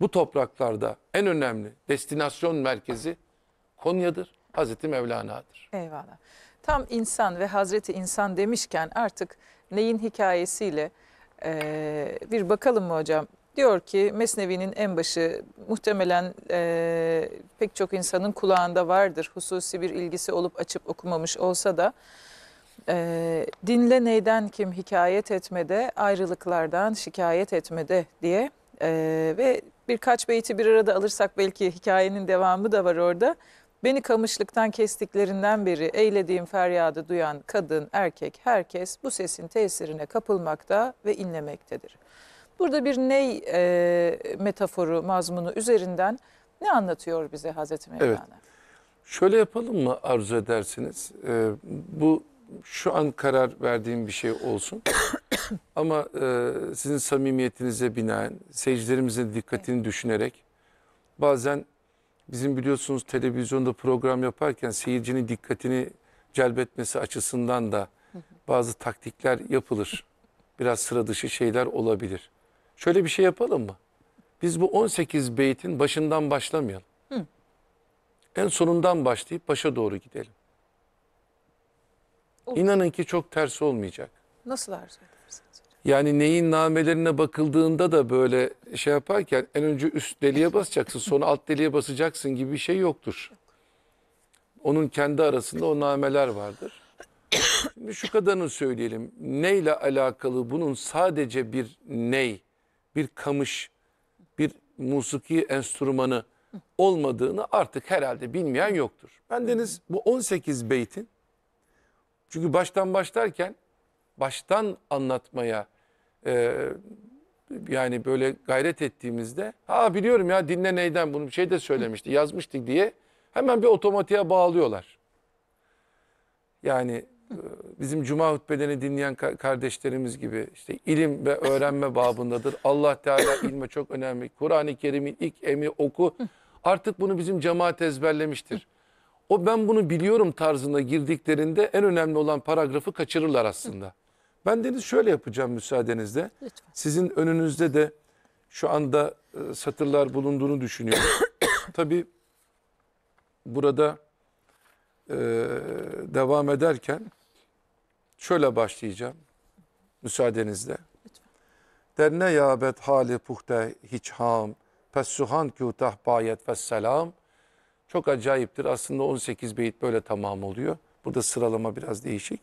Speaker 2: bu topraklarda en önemli destinasyon merkezi Konya'dır, Hazreti Mevlana'dır.
Speaker 1: Eyvallah. Tam insan ve Hazreti insan demişken artık neyin hikayesiyle e, bir bakalım mı hocam? Diyor ki Mesnevi'nin en başı muhtemelen e, pek çok insanın kulağında vardır. Hususi bir ilgisi olup açıp okumamış olsa da e, dinle neyden kim hikayet etmede ayrılıklardan şikayet etmede diye e, ve birkaç beyti bir arada alırsak belki hikayenin devamı da var orada. Beni kamışlıktan kestiklerinden beri eylediğim feryadı duyan kadın, erkek, herkes bu sesin tesirine kapılmakta ve inlemektedir. Burada bir ney e, metaforu, mazmunu üzerinden ne anlatıyor bize Hazreti Mevlana? Evet.
Speaker 2: Şöyle yapalım mı arzu edersiniz? Ee, bu şu an karar verdiğim bir şey olsun. Ama e, sizin samimiyetinize binaen, seyircilerimizin dikkatini düşünerek bazen bizim biliyorsunuz televizyonda program yaparken seyircinin dikkatini celbetmesi açısından da bazı taktikler yapılır. Biraz sıra dışı şeyler olabilir. Şöyle bir şey yapalım mı? Biz bu 18 beytin başından başlamayalım. En sonundan başlayıp başa doğru gidelim. İnanın ki çok ters olmayacak.
Speaker 1: Nasıl arzu edersiniz?
Speaker 2: Yani neyin namelerine bakıldığında da böyle şey yaparken en önce üst deliğe basacaksın sonra alt deliğe basacaksın gibi bir şey yoktur. Onun kendi arasında o nameler vardır. Şimdi şu kadarını söyleyelim. Neyle alakalı bunun sadece bir ney, bir kamış, bir musiki enstrümanı olmadığını artık herhalde bilmeyen yoktur. Bendeniz bu 18 beytin çünkü baştan başlarken baştan anlatmaya e, yani böyle gayret ettiğimizde ha biliyorum ya dinle neyden bunu bir şey de söylemişti yazmıştık diye hemen bir otomatiğe bağlıyorlar. Yani e, bizim cuma hutbelerini dinleyen kardeşlerimiz gibi işte ilim ve öğrenme babındadır. Allah Teala ilme çok önemli. Kur'an-ı Kerim'in ilk emi oku. Artık bunu bizim cemaat ezberlemiştir o ben bunu biliyorum tarzına girdiklerinde en önemli olan paragrafı kaçırırlar aslında. Ben Deniz şöyle yapacağım müsaadenizle. Lütfen. Sizin önünüzde de şu anda e, satırlar bulunduğunu düşünüyorum. Tabii burada e, devam ederken şöyle başlayacağım müsaadenizle. Der ne yabet hali puhte hiç ham pes suhan ki utah bayet ve selam.'' Çok acayiptir. Aslında 18 beyit böyle tamam oluyor. Burada sıralama biraz değişik.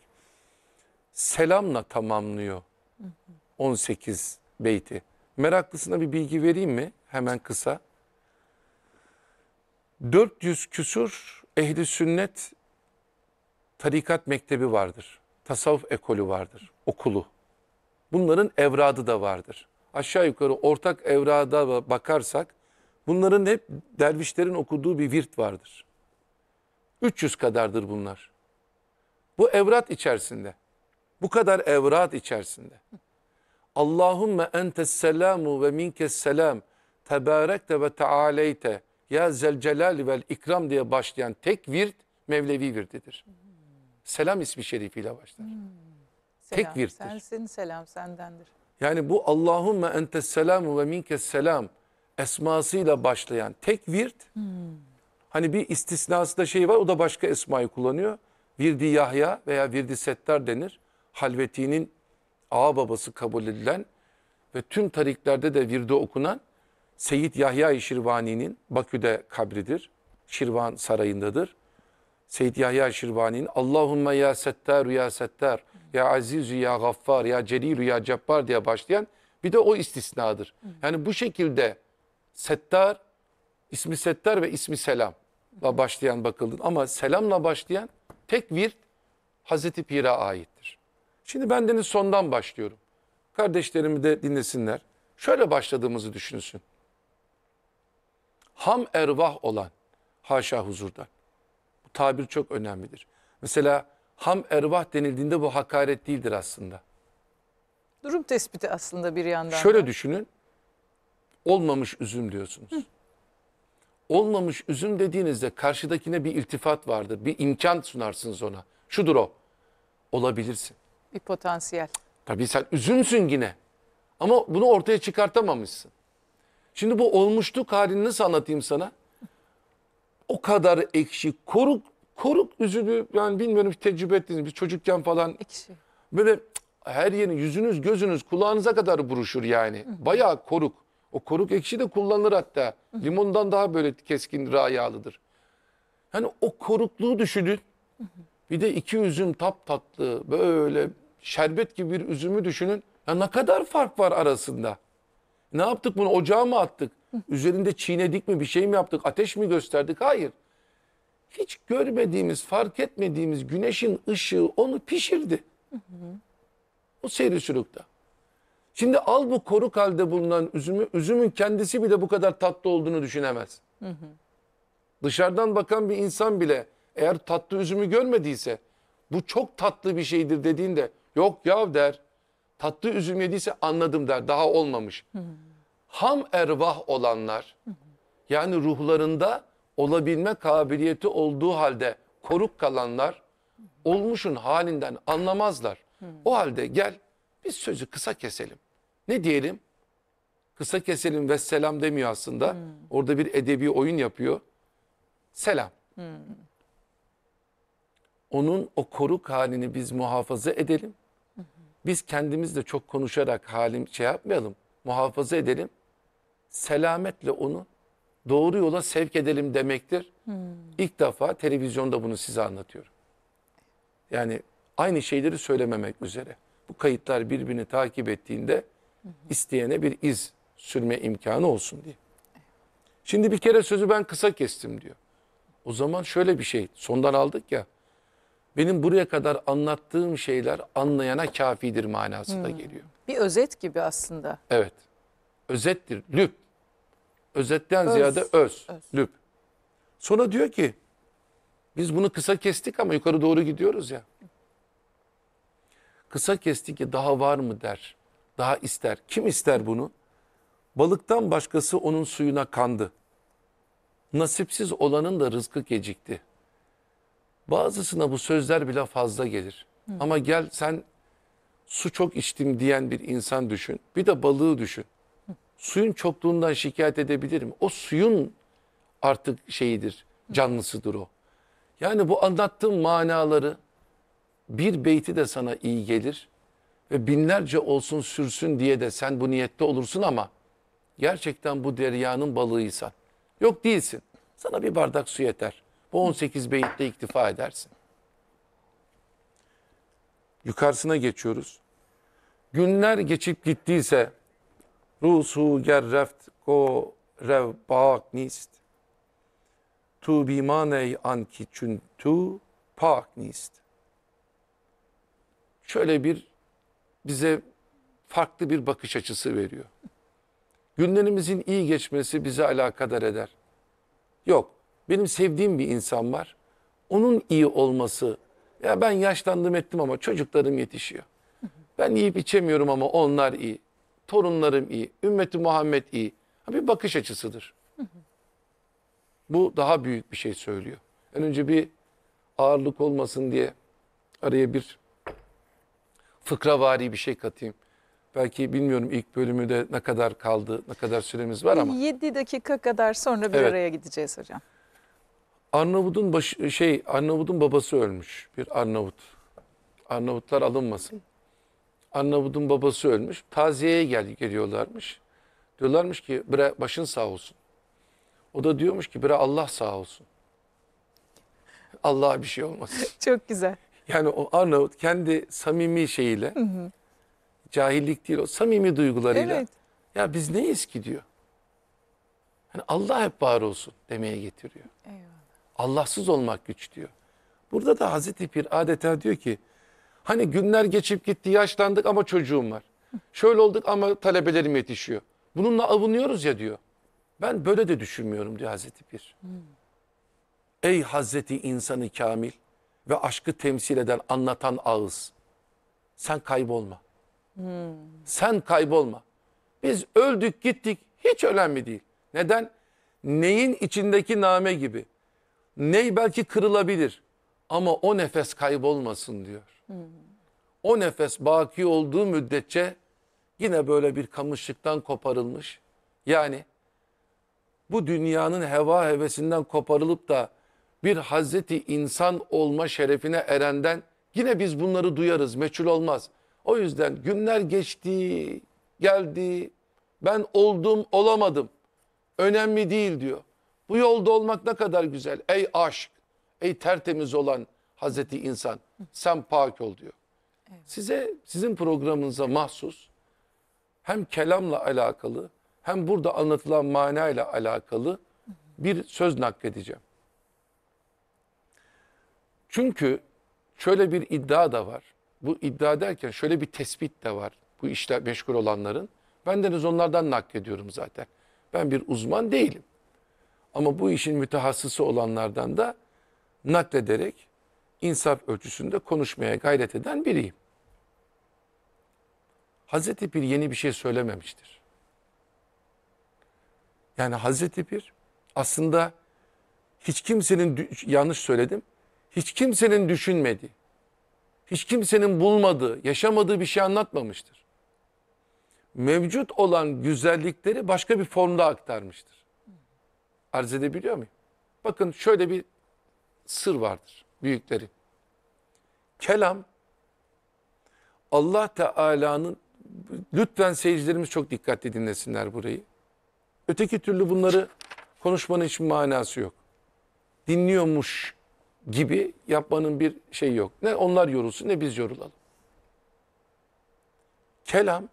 Speaker 2: Selamla tamamlıyor 18 beyti. Meraklısına bir bilgi vereyim mi? Hemen kısa. 400 küsur ehli sünnet tarikat mektebi vardır. Tasavvuf ekolü vardır, okulu. Bunların evradı da vardır. Aşağı yukarı ortak evrada bakarsak Bunların hep dervişlerin okuduğu bir virt vardır. 300 kadardır bunlar. Bu evrat içerisinde. Bu kadar evrat içerisinde. Allahümme entes selamu ve minkes selam tebarekte ve tealeyte ya zelcelal vel ikram diye başlayan tek virt Mevlevi virtidir. Selam ismi şerifiyle başlar. Hmm. Selam, tek virttir.
Speaker 1: Sensin selam sendendir.
Speaker 2: Yani bu Allahümme entes selamu ve minkes selam esmasıyla başlayan tek virt. Hmm. Hani bir istisnası da şey var o da başka esmayı kullanıyor. Virdi Yahya veya Virdi Settar denir. Halveti'nin ağa babası kabul edilen ve tüm tariklerde de virdi okunan Seyit Yahya-i Şirvani'nin Bakü'de kabridir. Şirvan sarayındadır. Seyit Yahya Şirvani'nin Allahümme ya settar ya settar ya azizü ya gaffar ya celilü ya cebbar diye başlayan bir de o istisnadır. Yani bu şekilde Settar, ismi Settar ve ismi Selam'la başlayan bakıldın. Ama Selam'la başlayan tek virt Hazreti Pir'e aittir. Şimdi bendeniz sondan başlıyorum. Kardeşlerimi de dinlesinler. Şöyle başladığımızı düşünsün. Ham ervah olan haşa Huzurda. Bu tabir çok önemlidir. Mesela ham ervah denildiğinde bu hakaret değildir aslında. Durum tespiti
Speaker 1: aslında bir yandan. Şöyle
Speaker 2: da. düşünün olmamış üzüm diyorsunuz. Olmamış üzüm dediğinizde karşıdakine bir iltifat vardır. Bir imkan sunarsınız ona. Şudur o. Olabilirsin.
Speaker 1: Bir potansiyel.
Speaker 2: Tabii sen üzümsün yine. Ama bunu ortaya çıkartamamışsın. Şimdi bu olmuşluk halini nasıl anlatayım sana? O kadar ekşi, koruk, koruk üzümü yani bilmiyorum tecrübe ettiniz. Biz çocukken falan ekşi. böyle her yerin yüzünüz, gözünüz, kulağınıza kadar buruşur yani. Bayağı koruk. O koruk ekşi de kullanılır hatta. Limondan daha böyle keskin rayalıdır. Yani o korukluğu düşünün. Bir de iki üzüm tap tatlı böyle şerbet gibi bir üzümü düşünün. Ya ne kadar fark var arasında. Ne yaptık bunu ocağa mı attık? Üzerinde çiğnedik mi bir şey mi yaptık? Ateş mi gösterdik? Hayır. Hiç görmediğimiz, fark etmediğimiz güneşin ışığı onu pişirdi. O seyri sülükte. Şimdi al bu koruk halde bulunan üzümü, üzümün kendisi bile bu kadar tatlı olduğunu düşünemez. Hı hı. Dışarıdan bakan bir insan bile eğer tatlı üzümü görmediyse bu çok tatlı bir şeydir dediğinde yok ya der. Tatlı üzüm yediyse anladım der daha olmamış. Hı hı. Ham ervah olanlar yani ruhlarında olabilme kabiliyeti olduğu halde koruk kalanlar olmuşun halinden anlamazlar. Hı. O halde gel biz sözü kısa keselim. Ne diyelim? Kısa keselim ve selam demiyor aslında. Hmm. Orada bir edebi oyun yapıyor. Selam. Hmm. Onun o koruk halini biz muhafaza edelim. Biz kendimiz de çok konuşarak halim şey yapmayalım. Muhafaza edelim. Selametle onu doğru yola sevk edelim demektir. Hmm. İlk defa televizyonda bunu size anlatıyorum. Yani aynı şeyleri söylememek üzere. Bu kayıtlar birbirini takip ettiğinde isteyene bir iz sürme imkanı olsun diye. Şimdi bir kere sözü ben kısa kestim diyor. O zaman şöyle bir şey sondan aldık ya. Benim buraya kadar anlattığım şeyler anlayana kafidir manasında hmm. geliyor.
Speaker 1: Bir özet gibi aslında.
Speaker 2: Evet. Özettir. Lüp. Özetten öz. ziyade öz, öz. Lüp. Sonra diyor ki biz bunu kısa kestik ama yukarı doğru gidiyoruz ya. Kısa kestik ki daha var mı der daha ister. Kim ister bunu? Balıktan başkası onun suyuna kandı. Nasipsiz olanın da rızkı gecikti. Bazısına bu sözler bile fazla gelir. Hı. Ama gel sen su çok içtim diyen bir insan düşün. Bir de balığı düşün. Hı. Suyun çokluğundan şikayet edebilirim. O suyun artık şeyidir, canlısıdır o. Yani bu anlattığım manaları bir beyti de sana iyi gelir ve binlerce olsun sürsün diye de sen bu niyette olursun ama gerçekten bu deryanın balığıysan yok değilsin. Sana bir bardak su yeter. Bu 18 beyitte iktifa edersin. Yukarısına geçiyoruz. Günler geçip gittiyse Rusu gerreft ko rev pak nist. Tu bimaney anki çün tu pak nist. Şöyle bir bize farklı bir bakış açısı veriyor. Günlerimizin iyi geçmesi bize alakadar eder. Yok, benim sevdiğim bir insan var. Onun iyi olması, ya ben yaşlandım ettim ama çocuklarım yetişiyor. Ben yiyip içemiyorum ama onlar iyi. Torunlarım iyi, ümmeti Muhammed iyi. Bir bakış açısıdır. Bu daha büyük bir şey söylüyor. En önce bir ağırlık olmasın diye araya bir fıkravari bir şey katayım. Belki bilmiyorum ilk bölümü de ne kadar kaldı, ne kadar süremiz var ama.
Speaker 1: 7 dakika kadar sonra bir Evet. araya gideceğiz hocam.
Speaker 2: Arnavut'un baş, şey Arnavut'un babası ölmüş. Bir Arnavut. Arnavutlar alınmasın. Arnavut'un babası ölmüş. Taziyeye gel geliyorlarmış. Diyorlarmış ki bre başın sağ olsun. O da diyormuş ki bre Allah sağ olsun. Allah'a bir şey olmasın. Çok güzel. Yani o Arnavut kendi samimi şeyiyle, hı hı. cahillik değil o samimi duygularıyla. Evet. Ya biz neyiz ki diyor. Yani Allah hep var olsun demeye getiriyor. Eyvallah. Allahsız olmak güç diyor. Burada da Hazreti Pir adeta diyor ki hani günler geçip gitti yaşlandık ama çocuğum var. Şöyle olduk ama talebelerim yetişiyor. Bununla avunuyoruz ya diyor. Ben böyle de düşünmüyorum diyor Hazreti Pir. Hmm. Ey Hazreti insanı kamil ve aşkı temsil eden, anlatan ağız. Sen kaybolma. Hmm. Sen kaybolma. Biz öldük gittik hiç önemli değil. Neden? Neyin içindeki name gibi. Ney belki kırılabilir ama o nefes kaybolmasın diyor. Hmm. O nefes baki olduğu müddetçe yine böyle bir kamışlıktan koparılmış. Yani bu dünyanın heva hevesinden koparılıp da bir Hazreti insan olma şerefine erenden yine biz bunları duyarız meçhul olmaz. O yüzden günler geçti, geldi, ben oldum, olamadım. Önemli değil diyor. Bu yolda olmak ne kadar güzel. Ey aşk, ey tertemiz olan Hazreti insan sen pak ol diyor. Size sizin programınıza mahsus hem kelamla alakalı hem burada anlatılan manayla alakalı bir söz nakledeceğim. Çünkü şöyle bir iddia da var. Bu iddia derken şöyle bir tespit de var bu işte meşgul olanların. Ben deniz onlardan naklediyorum zaten. Ben bir uzman değilim. Ama bu işin mütehassısı olanlardan da naklederek insaf ölçüsünde konuşmaya gayret eden biriyim. Hazreti Pir yeni bir şey söylememiştir. Yani Hazreti Pir aslında hiç kimsenin yanlış söyledim hiç kimsenin düşünmediği, hiç kimsenin bulmadığı, yaşamadığı bir şey anlatmamıştır. Mevcut olan güzellikleri başka bir formda aktarmıştır. Arz edebiliyor muyum? Bakın şöyle bir sır vardır büyüklerin. Kelam Allah Teala'nın lütfen seyircilerimiz çok dikkatli dinlesinler burayı. Öteki türlü bunları konuşmanın hiç manası yok. Dinliyormuş gibi yapmanın bir şey yok. Ne onlar yorulsun ne biz yorulalım. Kelam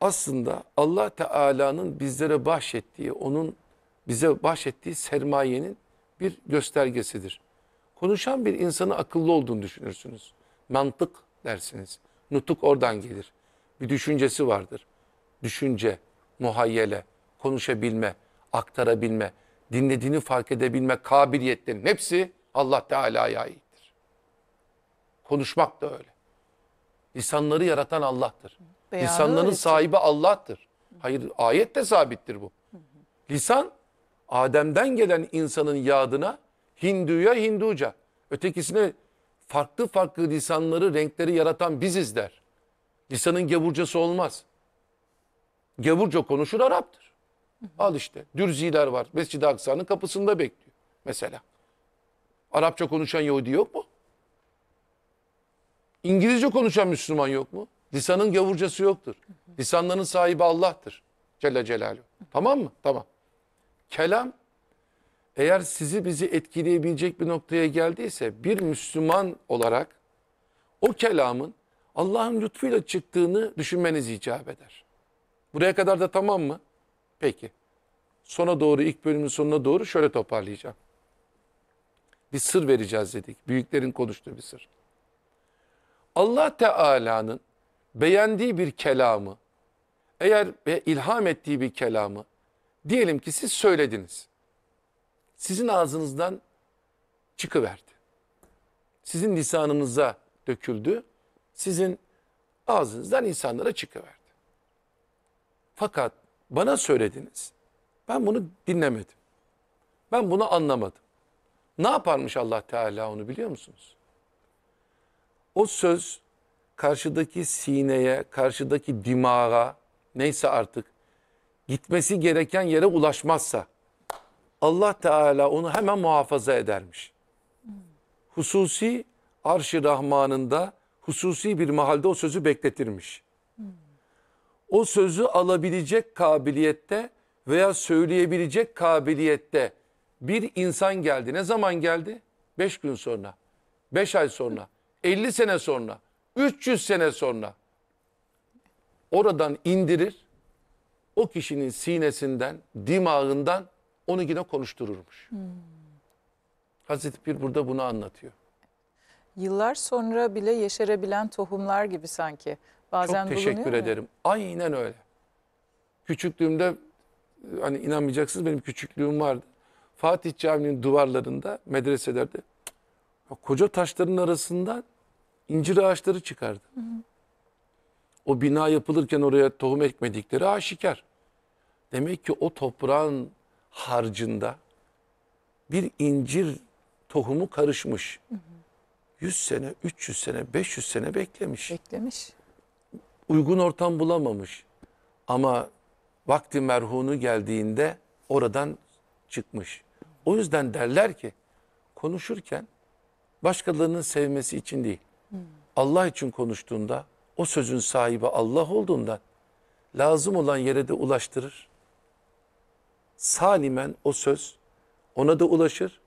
Speaker 2: aslında Allah Teala'nın bizlere bahşettiği, onun bize bahşettiği sermayenin bir göstergesidir. Konuşan bir insanı akıllı olduğunu düşünürsünüz. Mantık dersiniz. Nutuk oradan gelir. Bir düşüncesi vardır. Düşünce, muhayyele, konuşabilme, aktarabilme, dinlediğini fark edebilme kabiliyetlerin hepsi Allah Teala'ya aittir. Konuşmak da öyle. İnsanları yaratan Allah'tır. Beyanı İnsanların öğretiyor. sahibi Allah'tır. Hayır ayet de sabittir bu. Lisan Adem'den gelen insanın yadına Hindu'ya Hinduca. Ötekisine farklı farklı lisanları, renkleri yaratan biziz der. Lisanın geburcası olmaz. Gevurca konuşur Arap'tır. Al işte dürziler var. Mescid-i Aksa'nın kapısında bekliyor mesela. Arapça konuşan Yahudi yok mu? İngilizce konuşan Müslüman yok mu? Lisanın gavurcası yoktur. Lisanların sahibi Allah'tır. Celle Celaluhu. Tamam mı? Tamam. Kelam eğer sizi bizi etkileyebilecek bir noktaya geldiyse bir Müslüman olarak o kelamın Allah'ın lütfuyla çıktığını düşünmeniz icap eder. Buraya kadar da tamam mı? Peki. Sona doğru ilk bölümün sonuna doğru şöyle toparlayacağım bir sır vereceğiz dedik. Büyüklerin konuştuğu bir sır. Allah Teala'nın beğendiği bir kelamı, eğer ve ilham ettiği bir kelamı, diyelim ki siz söylediniz. Sizin ağzınızdan çıkıverdi. Sizin lisanınıza döküldü, sizin ağzınızdan insanlara çıkıverdi. Fakat bana söylediniz, ben bunu dinlemedim. Ben bunu anlamadım. Ne yaparmış Allah Teala onu biliyor musunuz? O söz karşıdaki sineye, karşıdaki dimağa neyse artık gitmesi gereken yere ulaşmazsa Allah Teala onu hemen muhafaza edermiş. Hususi arş-ı rahmanında hususi bir mahalde o sözü bekletirmiş. O sözü alabilecek kabiliyette veya söyleyebilecek kabiliyette bir insan geldi. Ne zaman geldi? 5 gün sonra, 5 ay sonra, 50 sene sonra, 300 sene sonra. Oradan indirir, o kişinin sinesinden, dimağından onu yine konuştururmuş. Hmm. Hazreti Pir burada bunu anlatıyor.
Speaker 3: Yıllar
Speaker 1: sonra bile yeşerebilen tohumlar gibi sanki. Bazen Çok teşekkür ederim. Mi?
Speaker 2: Aynen öyle. Küçüklüğümde hani inanmayacaksınız benim küçüklüğüm vardı. Fatih Camii'nin duvarlarında, medreselerde koca taşların arasından incir ağaçları çıkardı. Hı hı. O bina yapılırken oraya tohum ekmedikleri aşikar. Demek ki o toprağın harcında bir incir tohumu karışmış. Hı hı. 100 sene, 300 sene, 500 sene beklemiş. Beklemiş. Uygun ortam bulamamış. Ama vakti merhunu geldiğinde oradan çıkmış. O yüzden derler ki konuşurken başkalarının sevmesi için değil. Allah için konuştuğunda o sözün sahibi Allah olduğundan lazım olan yere de ulaştırır. Salimen o söz ona da ulaşır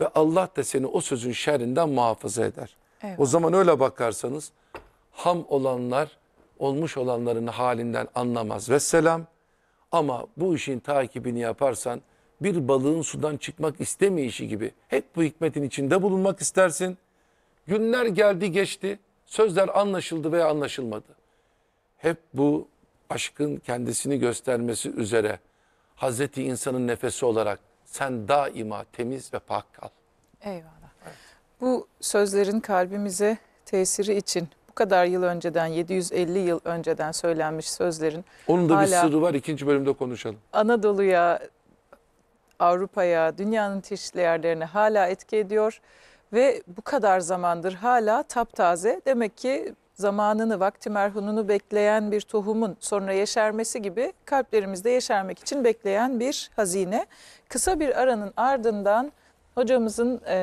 Speaker 2: ve Allah da seni o sözün şerrinden muhafaza eder. Evet. O zaman öyle bakarsanız ham olanlar olmuş olanların halinden anlamaz. Vesselam ama bu işin takibini yaparsan bir balığın sudan çıkmak istemeyişi gibi hep bu hikmetin içinde bulunmak istersin. Günler geldi geçti, sözler anlaşıldı veya anlaşılmadı. Hep bu aşkın kendisini göstermesi üzere Hazreti insanın nefesi olarak sen daima temiz ve pak kal.
Speaker 1: Eyvallah. Evet. Bu sözlerin kalbimize tesiri için bu kadar yıl önceden 750 yıl önceden söylenmiş sözlerin.
Speaker 2: Onun da bir sırrı var ikinci bölümde konuşalım.
Speaker 1: Anadolu'ya Avrupa'ya, dünyanın çeşitli yerlerine hala etki ediyor ve bu kadar zamandır hala taptaze. Demek ki zamanını, vakti merhununu bekleyen bir tohumun sonra yeşermesi gibi kalplerimizde yeşermek için bekleyen bir hazine. Kısa bir aranın ardından hocamızın e,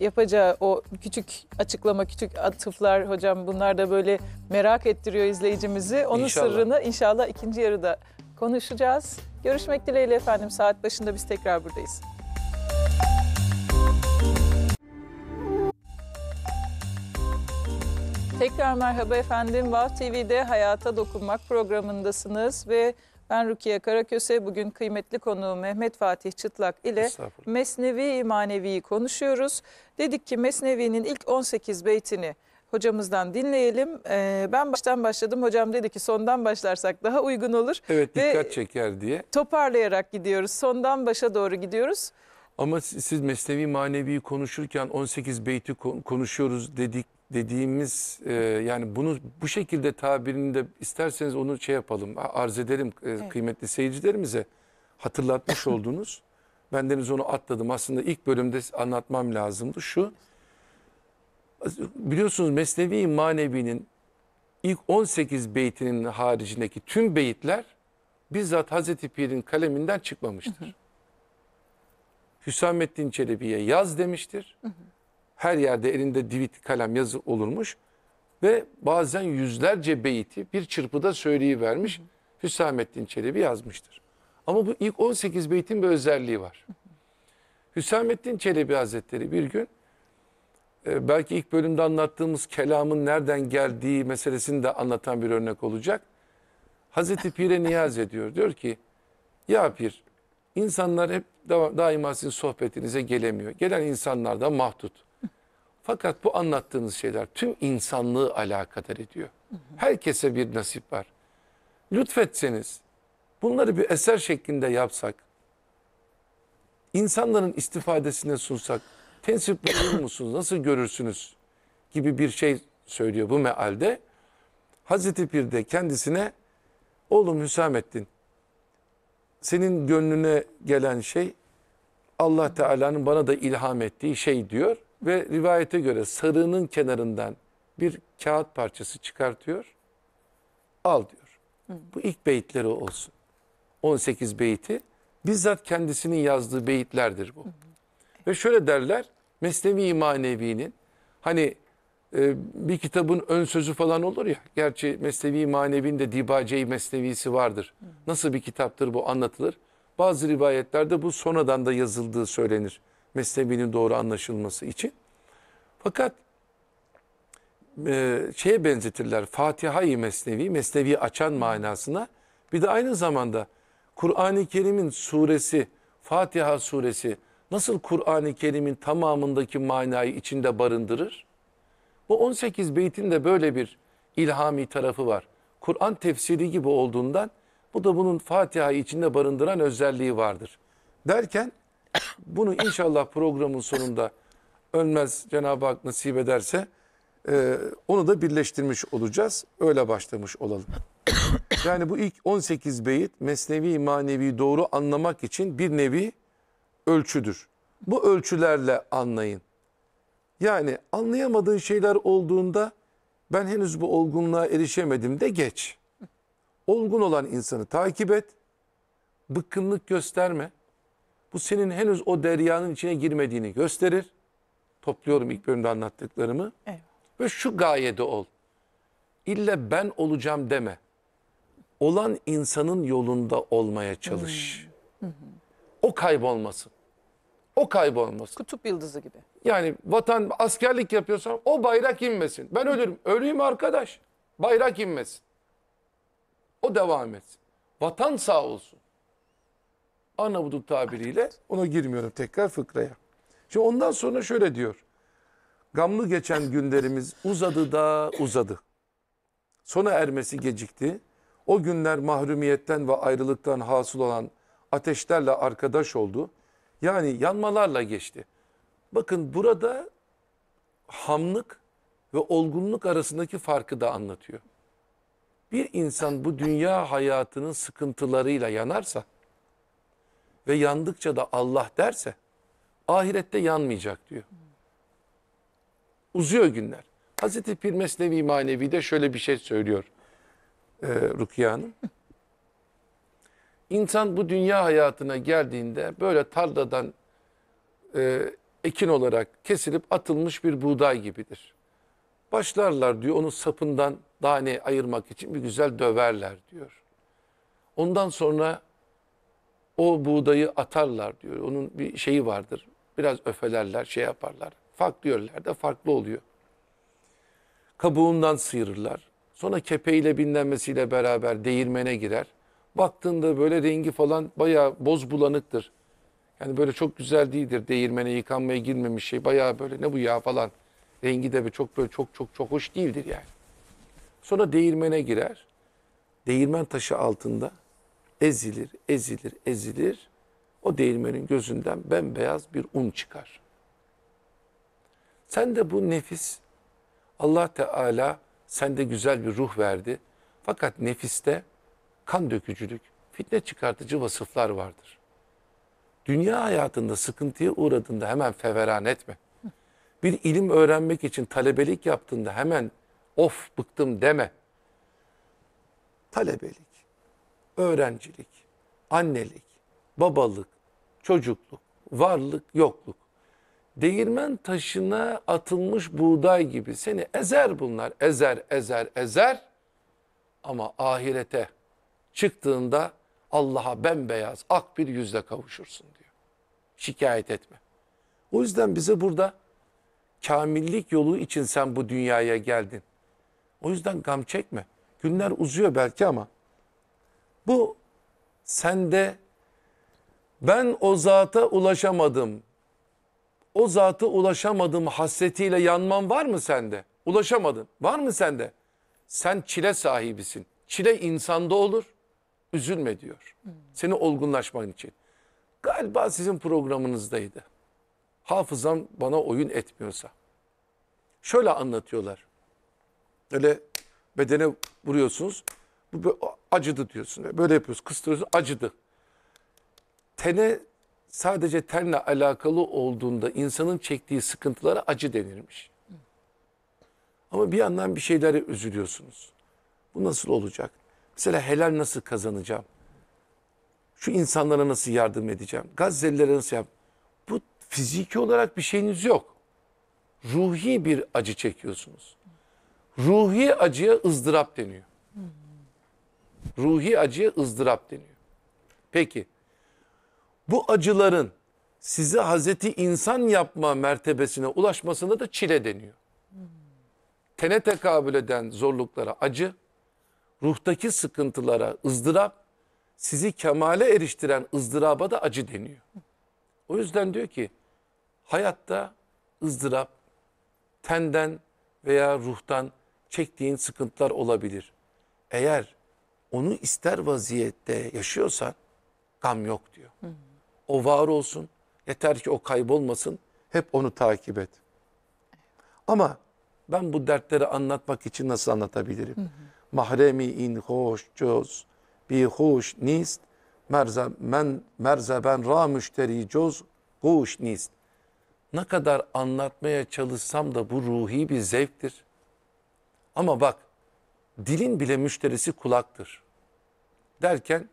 Speaker 1: yapacağı o küçük açıklama, küçük atıflar hocam bunlar da böyle merak ettiriyor izleyicimizi. Onun inşallah. sırrını inşallah ikinci yarıda konuşacağız. Görüşmek dileğiyle efendim. Saat başında biz tekrar buradayız. Tekrar merhaba efendim. Vah TV'de Hayata Dokunmak programındasınız ve ben Rukiye Karaköse. Bugün kıymetli konuğu Mehmet Fatih Çıtlak ile Mesnevi İmanevi'yi konuşuyoruz. Dedik ki Mesnevi'nin ilk 18 beytini hocamızdan dinleyelim. E, ben baştan başladım. Hocam dedi ki sondan başlarsak
Speaker 2: daha uygun olur. Evet dikkat Ve çeker diye. Toparlayarak gidiyoruz. Sondan başa doğru gidiyoruz. Ama siz mesnevi maneviyi konuşurken 18 beyti konuşuyoruz dedik dediğimiz e, yani bunu bu şekilde tabirini de isterseniz onu şey yapalım arz edelim e, evet. kıymetli seyircilerimize hatırlatmış oldunuz. Ben deniz onu atladım aslında ilk bölümde anlatmam lazımdı şu biliyorsunuz Mesnevi Manevi'nin ilk 18 beytinin haricindeki tüm beyitler bizzat Hazreti Pir'in kaleminden çıkmamıştır. Hüsamettin Çelebi'ye yaz demiştir. Her yerde elinde divit kalem yazı olurmuş. Ve bazen yüzlerce beyti bir çırpıda söyleyivermiş hı Hüsamettin Çelebi yazmıştır. Ama bu ilk 18 beytin bir özelliği var. Hüsamettin Çelebi Hazretleri bir gün ee, belki ilk bölümde anlattığımız kelamın nereden geldiği meselesini de anlatan bir örnek olacak. Hazreti Pir'e niyaz ediyor. Diyor ki ya Pir insanlar hep daima sizin sohbetinize gelemiyor. Gelen insanlar da mahdut. Fakat bu anlattığınız şeyler tüm insanlığı alakadar ediyor. Herkese bir nasip var. Lütfetseniz bunları bir eser şeklinde yapsak, insanların istifadesine sunsak, tensip bulur musunuz? Nasıl görürsünüz? Gibi bir şey söylüyor bu mealde. Hazreti Pir de kendisine oğlum Hüsamettin senin gönlüne gelen şey Allah Teala'nın bana da ilham ettiği şey diyor ve rivayete göre sarığının kenarından bir kağıt parçası çıkartıyor. Al diyor. Bu ilk beyitleri olsun. 18 beyti bizzat kendisinin yazdığı beyitlerdir bu. Ve şöyle derler. Mesnevi manevinin hani e, bir kitabın ön sözü falan olur ya. Gerçi Mesnevi manevinin de Dibace-i Mesnevisi vardır. Nasıl bir kitaptır bu anlatılır. Bazı rivayetlerde bu sonradan da yazıldığı söylenir. Mesnevi'nin doğru anlaşılması için. Fakat e, şeye benzetirler Fatiha-i Mesnevi, Mesnevi açan manasına bir de aynı zamanda Kur'an-ı Kerim'in suresi Fatiha suresi nasıl Kur'an-ı Kerim'in tamamındaki manayı içinde barındırır? Bu 18 beytin de böyle bir ilhami tarafı var. Kur'an tefsiri gibi olduğundan bu da bunun Fatiha'yı içinde barındıran özelliği vardır. Derken bunu inşallah programın sonunda ölmez Cenab-ı Hak nasip ederse e, onu da birleştirmiş olacağız. Öyle başlamış olalım. Yani bu ilk 18 beyit mesnevi manevi doğru anlamak için bir nevi ölçüdür. Bu ölçülerle anlayın. Yani anlayamadığın şeyler olduğunda ben henüz bu olgunluğa erişemedim de geç. Olgun olan insanı takip et. Bıkkınlık gösterme. Bu senin henüz o deryanın içine girmediğini gösterir. Topluyorum ilk bölümde anlattıklarımı. Evet. Ve şu gayede ol. İlle ben olacağım deme. Olan insanın yolunda olmaya çalış. Hmm. Hı hı. O kaybolmasın. O kaybolmasın. Kutup yıldızı gibi. Yani vatan askerlik yapıyorsan o bayrak inmesin. Ben ölürüm. Ölüyüm arkadaş. Bayrak inmesin. O devam etsin. Vatan sağ olsun. Arnavut'un tabiriyle ona girmiyorum tekrar fıkraya. Şimdi ondan sonra şöyle diyor. Gamlı geçen günlerimiz uzadı da uzadı. Sona ermesi gecikti. O günler mahrumiyetten ve ayrılıktan hasıl olan ateşlerle arkadaş oldu. Yani yanmalarla geçti. Bakın burada hamlık ve olgunluk arasındaki farkı da anlatıyor. Bir insan bu dünya hayatının sıkıntılarıyla yanarsa ve yandıkça da Allah derse ahirette yanmayacak diyor. Uzuyor günler. Hazreti Pir Mesnevi de şöyle bir şey söylüyor e, Rukiye Hanım. İnsan bu dünya hayatına geldiğinde böyle tarladan e, ekin olarak kesilip atılmış bir buğday gibidir. Başlarlar diyor onun sapından tane ayırmak için bir güzel döverler diyor. Ondan sonra o buğdayı atarlar diyor. Onun bir şeyi vardır. Biraz öfelerler, şey yaparlar. Farklı yerlerde farklı oluyor. Kabuğundan sıyırırlar. Sonra kepeğiyle binlenmesiyle beraber değirmene girer. Baktığında böyle rengi falan bayağı boz bulanıktır. Yani böyle çok güzel değildir. Değirmene yıkanmaya girmemiş şey. Bayağı böyle ne bu ya falan. Rengi de çok böyle çok çok çok hoş değildir yani. Sonra değirmene girer. Değirmen taşı altında ezilir, ezilir, ezilir. O değirmenin gözünden bembeyaz bir un çıkar. Sen de bu nefis Allah Teala sende güzel bir ruh verdi. Fakat nefiste kan dökücülük, fitne çıkartıcı vasıflar vardır. Dünya hayatında sıkıntıya uğradığında hemen feveran etme. Bir ilim öğrenmek için talebelik yaptığında hemen of bıktım deme. Talebelik, öğrencilik, annelik, babalık, çocukluk, varlık, yokluk. Değirmen taşına atılmış buğday gibi seni ezer bunlar. Ezer, ezer, ezer. Ama ahirete Çıktığında Allah'a bembeyaz ak bir yüzle kavuşursun diyor. Şikayet etme. O yüzden bize burada kamillik yolu için sen bu dünyaya geldin. O yüzden gam çekme. Günler uzuyor belki ama bu sende ben o zata ulaşamadım. O zatı ulaşamadım hasretiyle yanman var mı sende? Ulaşamadın. Var mı sende? Sen çile sahibisin. Çile insanda olur üzülme diyor. Hmm. Seni olgunlaşman için. Galiba sizin programınızdaydı. Hafızam bana oyun etmiyorsa. Şöyle anlatıyorlar. Öyle bedene vuruyorsunuz. Bu acıdı diyorsun. Böyle yapıyoruz, Kıstırıyorsun. Acıdı. Tene sadece tenle alakalı olduğunda insanın çektiği sıkıntılara acı denirmiş. Hmm. Ama bir yandan bir şeylere üzülüyorsunuz. Bu nasıl olacak? Mesela helal nasıl kazanacağım? Şu insanlara nasıl yardım edeceğim? Gazzelilere nasıl yardım Bu fiziki olarak bir şeyiniz yok. Ruhi bir acı çekiyorsunuz. Ruhi acıya ızdırap deniyor. Ruhi acıya ızdırap deniyor. Peki bu acıların sizi Hazreti insan yapma mertebesine ulaşmasında da çile deniyor. Tene tekabül eden zorluklara acı, ruhtaki sıkıntılara, ızdırap sizi kemale eriştiren ızdıraba da acı deniyor. O yüzden diyor ki hayatta ızdırap tenden veya ruhtan çektiğin sıkıntılar olabilir. Eğer onu ister vaziyette yaşıyorsan gam yok diyor. O var olsun yeter ki o kaybolmasın hep onu takip et. Ama ben bu dertleri anlatmak için nasıl anlatabilirim? Hı hı. Mahremi محرمی این bi جز بی خوش نیست من ben را müşteri جز قوش نیست ne kadar anlatmaya çalışsam da bu ruhi bir zevktir. Ama bak dilin bile müşterisi kulaktır. Derken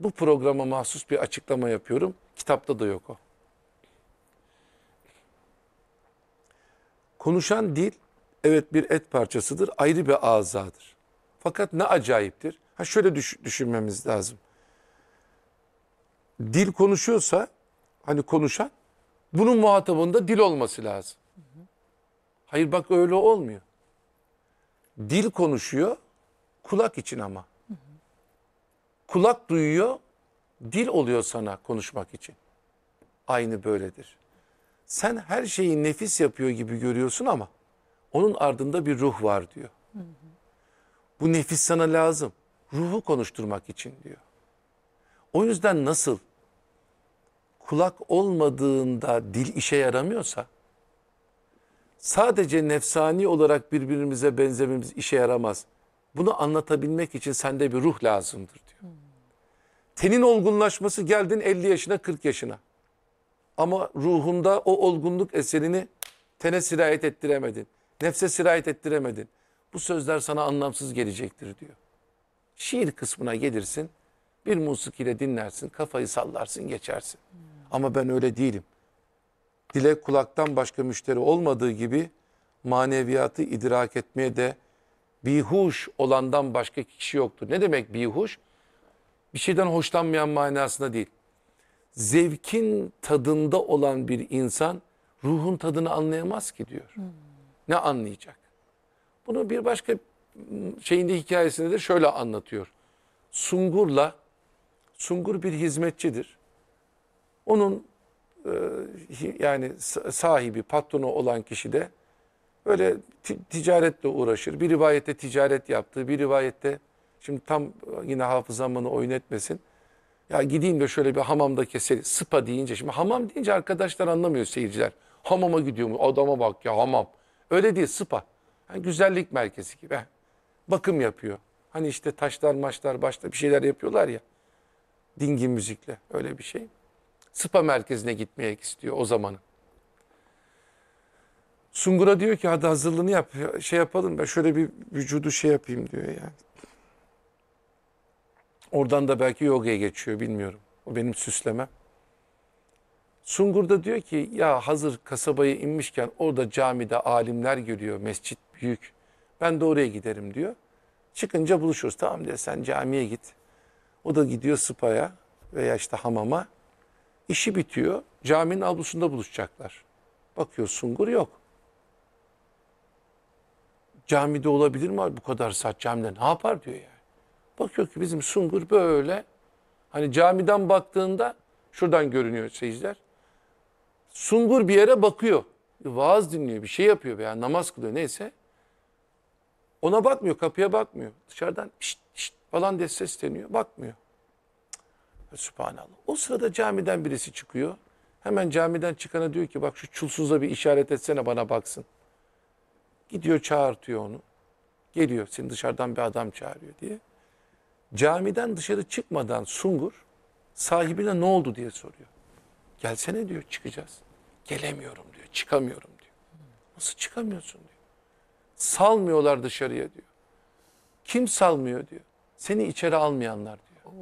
Speaker 2: bu programa mahsus bir açıklama yapıyorum. Kitapta da yok o. Konuşan dil evet bir et parçasıdır, ayrı bir azadır. Fakat ne acayiptir. Ha şöyle düş düşünmemiz lazım. Dil konuşuyorsa hani konuşan bunun muhatabında dil olması lazım. Hayır bak öyle olmuyor. Dil konuşuyor kulak için ama. Kulak duyuyor dil oluyor sana konuşmak için. Aynı böyledir. Sen her şeyi nefis yapıyor gibi görüyorsun ama onun ardında bir ruh var diyor. Hı. Bu nefis sana lazım. Ruhu konuşturmak için diyor. O yüzden nasıl kulak olmadığında dil işe yaramıyorsa sadece nefsani olarak birbirimize benzememiz işe yaramaz. Bunu anlatabilmek için sende bir ruh lazımdır diyor. Tenin olgunlaşması geldin 50 yaşına 40 yaşına. Ama ruhunda o olgunluk eserini tene sirayet ettiremedin. Nefse sirayet ettiremedin bu sözler sana anlamsız gelecektir diyor. Şiir kısmına gelirsin, bir musik ile dinlersin, kafayı sallarsın, geçersin. Hmm. Ama ben öyle değilim. Dile kulaktan başka müşteri olmadığı gibi maneviyatı idrak etmeye de bihuş olandan başka kişi yoktur. Ne demek bihuş? Bir şeyden hoşlanmayan manasında değil. Zevkin tadında olan bir insan ruhun tadını anlayamaz ki diyor. Hmm. Ne anlayacak? Bunu bir başka ıı, şeyinde hikayesinde de şöyle anlatıyor. Sungur'la Sungur bir hizmetçidir. Onun ıı, yani sahibi, patronu olan kişi de böyle ticaretle uğraşır. Bir rivayette ticaret yaptığı, bir rivayette şimdi tam ıı, yine hafızamını oyun etmesin. Ya gideyim de şöyle bir hamamda keselim. Spa deyince şimdi hamam deyince arkadaşlar anlamıyor seyirciler. Hamama gidiyor mu? Adama bak ya hamam. Öyle değil spa. Yani güzellik merkezi gibi. Bakım yapıyor. Hani işte taşlar maçlar başta bir şeyler yapıyorlar ya. Dingin müzikle öyle bir şey. Spa merkezine gitmeye istiyor o zamanı. Sungur'a diyor ki hadi hazırlığını yap şey yapalım ben şöyle bir vücudu şey yapayım diyor yani. Oradan da belki yogaya geçiyor bilmiyorum. O benim süsleme. Sungur da diyor ki ya hazır kasabaya inmişken orada camide alimler görüyor mescit yük. Ben de oraya giderim diyor. Çıkınca buluşuruz. Tamam diyor sen camiye git. O da gidiyor spaya veya işte hamama. İşi bitiyor. Caminin avlusunda buluşacaklar. Bakıyor sungur yok. Camide olabilir mi bu kadar saat camide ne yapar diyor yani. Bakıyor ki bizim sungur böyle. Hani camiden baktığında şuradan görünüyor seyirciler. Sungur bir yere bakıyor. Vaaz dinliyor, bir şey yapıyor veya namaz kılıyor neyse. Ona bakmıyor, kapıya bakmıyor. Dışarıdan şşt şşt falan diye sesleniyor, bakmıyor. Cık, Sübhanallah. O sırada camiden birisi çıkıyor. Hemen camiden çıkana diyor ki bak şu çulsuza bir işaret etsene bana baksın. Gidiyor çağırtıyor onu. Geliyor seni dışarıdan bir adam çağırıyor diye. Camiden dışarı çıkmadan Sungur sahibine ne oldu diye soruyor. Gelsene diyor çıkacağız. Gelemiyorum diyor çıkamıyorum diyor. Nasıl çıkamıyorsun diyor salmıyorlar dışarıya diyor. Kim salmıyor diyor. Seni içeri almayanlar diyor.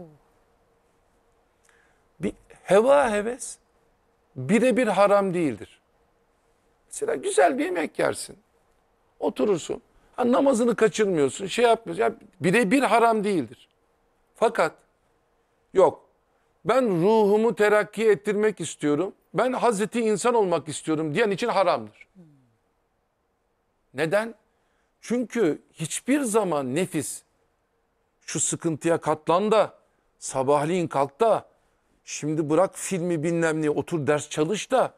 Speaker 2: Bir heva heves birebir haram değildir. Mesela güzel bir yemek yersin. Oturursun. Ha, namazını kaçırmıyorsun. Şey yapmıyorsun. Yani birebir haram değildir. Fakat yok. Ben ruhumu terakki ettirmek istiyorum. Ben Hazreti insan olmak istiyorum diyen için haramdır. Hmm. Neden? Çünkü hiçbir zaman nefis şu sıkıntıya katlan da sabahleyin kalk da şimdi bırak filmi bilmem ne otur ders çalış da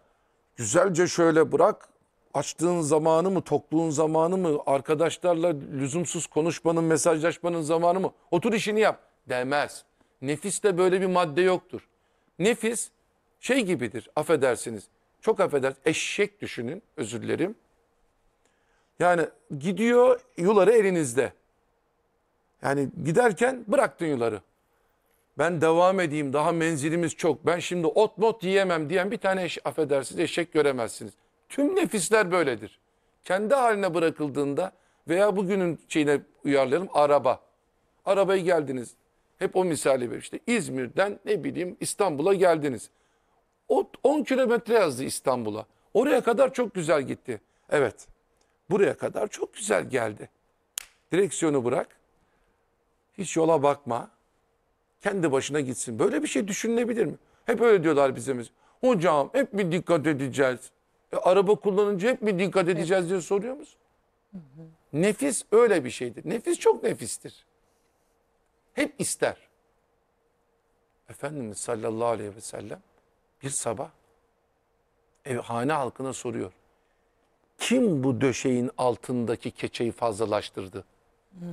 Speaker 2: güzelce şöyle bırak açtığın zamanı mı tokluğun zamanı mı arkadaşlarla lüzumsuz konuşmanın mesajlaşmanın zamanı mı otur işini yap demez. Nefiste böyle bir madde yoktur. Nefis şey gibidir affedersiniz çok affedersiniz eşek düşünün özür dilerim yani gidiyor yuları elinizde. Yani giderken bıraktın yuları. Ben devam edeyim daha menzilimiz çok. Ben şimdi ot mot yiyemem diyen bir tane eş, affedersiniz eşek göremezsiniz. Tüm nefisler böyledir. Kendi haline bırakıldığında veya bugünün şeyine uyarlayalım araba. Arabayı geldiniz. Hep o misali ver işte İzmir'den ne bileyim İstanbul'a geldiniz. O 10 kilometre yazdı İstanbul'a. Oraya kadar çok güzel gitti. Evet Buraya kadar çok güzel geldi. Direksiyonu bırak. Hiç yola bakma. Kendi başına gitsin. Böyle bir şey düşünülebilir mi? Hep öyle diyorlar bize. Hocam hep mi dikkat edeceğiz? E, araba kullanınca hep mi dikkat edeceğiz diye soruyor musun? Hı hı. Nefis öyle bir şeydir. Nefis çok nefistir. Hep ister. Efendimiz sallallahu aleyhi ve sellem bir sabah ev, hane halkına soruyor. Kim bu döşeğin altındaki keçeyi fazlalaştırdı? Hmm.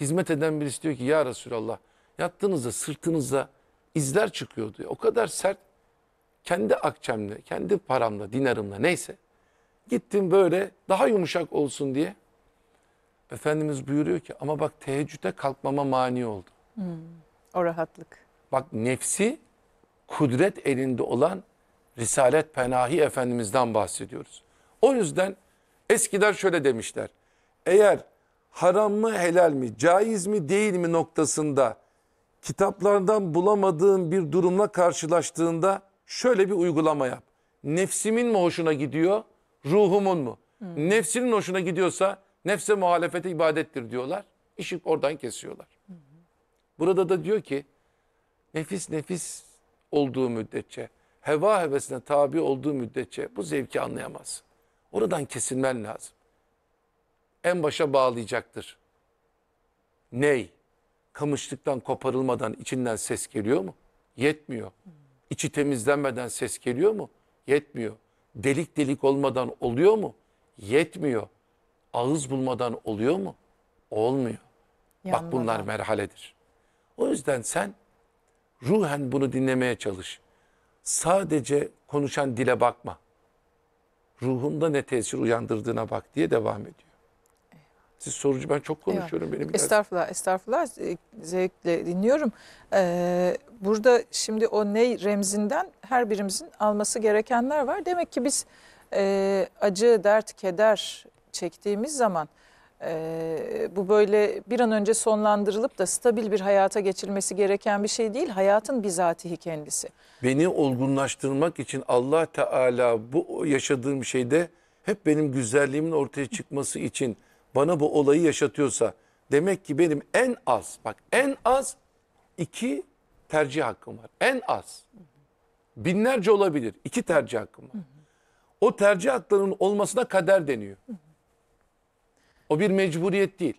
Speaker 2: Hizmet eden birisi diyor ki ya Resulallah yattığınızda sırtınıza izler çıkıyordu. O kadar sert kendi akçemle, kendi paramla, dinarımla neyse gittim böyle daha yumuşak olsun diye. Efendimiz buyuruyor ki ama bak teheccüde kalkmama mani oldu. Hmm, o rahatlık. Bak nefsi kudret elinde olan Risalet Penahi Efendimiz'den bahsediyoruz. O yüzden eskiler şöyle demişler. Eğer haram mı helal mi caiz mi değil mi noktasında kitaplardan bulamadığın bir durumla karşılaştığında şöyle bir uygulama yap. Nefsimin mi hoşuna gidiyor ruhumun mu? Hmm. Nefsinin hoşuna gidiyorsa nefse muhalefete ibadettir diyorlar. İşi oradan kesiyorlar. Burada da diyor ki nefis nefis olduğu müddetçe heva hevesine tabi olduğu müddetçe bu zevki anlayamazsın. Oradan kesilmen lazım. En başa bağlayacaktır. Ney? Kamışlıktan koparılmadan içinden ses geliyor mu? Yetmiyor. İçi temizlenmeden ses geliyor mu? Yetmiyor. Delik delik olmadan oluyor mu? Yetmiyor. Ağız bulmadan oluyor mu? Olmuyor. Yanmadan. Bak bunlar merhaledir. O yüzden sen ruhen bunu dinlemeye çalış. Sadece konuşan dile bakma ruhunda ne tesir uyandırdığına bak diye devam ediyor. Siz sorucu ben çok konuşuyorum. Evet. Benim biraz...
Speaker 1: Estağfurullah, estağfurullah. Ee, zevkle dinliyorum. Ee, burada şimdi o ne remzinden her birimizin alması gerekenler var. Demek ki biz e, acı, dert, keder çektiğimiz zaman ee, bu böyle bir an önce sonlandırılıp da stabil bir hayata geçilmesi gereken bir şey değil. Hayatın bizatihi kendisi.
Speaker 2: Beni olgunlaştırmak için Allah Teala bu yaşadığım şeyde hep benim güzelliğimin ortaya çıkması için bana bu olayı yaşatıyorsa demek ki benim en az bak en az iki tercih hakkım var. En az. Binlerce olabilir. iki tercih hakkım var. O tercih haklarının olmasına kader deniyor. O bir mecburiyet değil.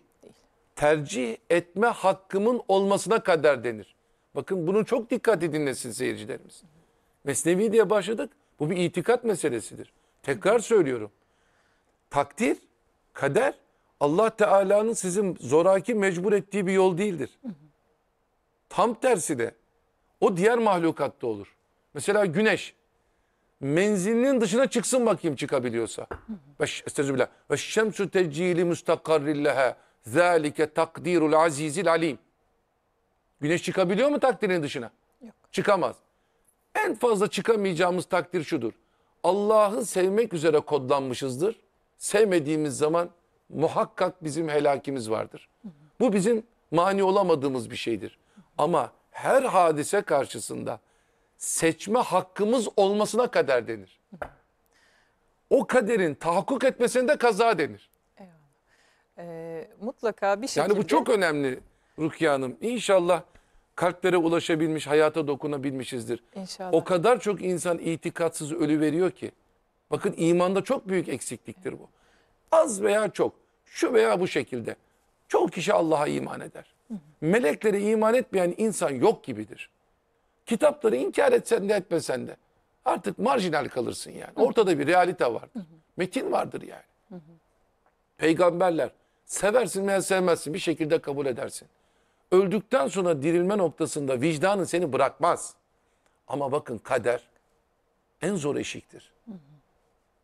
Speaker 2: Tercih etme hakkımın olmasına kader denir. Bakın bunu çok dikkatli dinlesin seyircilerimiz. Mesnevi diye başladık. Bu bir itikat meselesidir. Tekrar söylüyorum. Takdir, kader Allah Teala'nın sizin zoraki mecbur ettiği bir yol değildir. Tam tersi de o diğer mahlukatta olur. Mesela güneş menzilinin dışına çıksın bakayım çıkabiliyorsa. Estağfirullah. Ve şemsu tecili müstakarrilleha. Zalike takdirul azizil alim. Güneş çıkabiliyor mu takdirin dışına? Yok. Çıkamaz. En fazla çıkamayacağımız takdir şudur. Allah'ı sevmek üzere kodlanmışızdır. Sevmediğimiz zaman muhakkak bizim helakimiz vardır. Bu bizim mani olamadığımız bir şeydir. Ama her hadise karşısında seçme hakkımız olmasına kader denir. O kaderin tahakkuk etmesine de kaza denir. Eyvallah.
Speaker 1: Ee, mutlaka bir şekilde... Yani bu çok
Speaker 2: önemli Rukiye Hanım. İnşallah kalplere ulaşabilmiş, hayata dokunabilmişizdir. İnşallah. O kadar çok insan itikatsız ölü veriyor ki. Bakın imanda çok büyük eksikliktir bu. Az veya çok, şu veya bu şekilde. Çok kişi Allah'a iman eder. Meleklere iman etmeyen insan yok gibidir. Kitapları inkar etsen de etmesen de artık marjinal kalırsın yani. Ortada bir realite vardır. Metin vardır yani. Peygamberler seversin veya sevmezsin bir şekilde kabul edersin. Öldükten sonra dirilme noktasında vicdanın seni bırakmaz. Ama bakın kader en zor eşiktir.